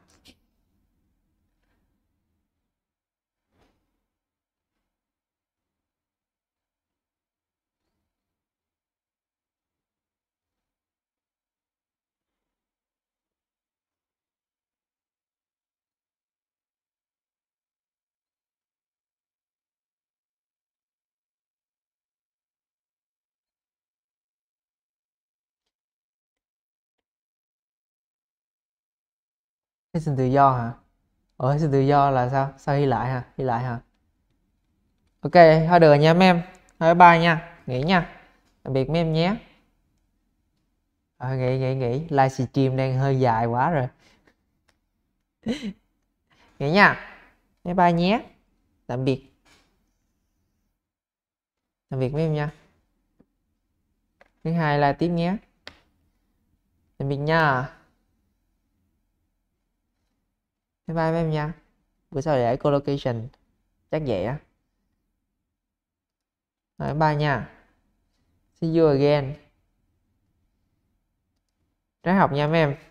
Hy sinh tự do hả? ở hy sinh tự do là sao? Sao Hy lại hả? Hy lại hả? Ok, thôi được nha mấy em. Thôi bye nha. Nghỉ nha. Tạm biệt mấy em nhé. Thôi nghỉ nghỉ nghỉ. Livestream đang hơi dài quá rồi. nghỉ nha. Bye bye nhé. Tạm biệt. Tạm biệt mấy em nha. Thứ hai là tiếp nhé. Tạm biệt nha. bye bye mấy em nha bữa sau để co-location chắc vậy á rồi bye nha see you again ráng học nha mấy em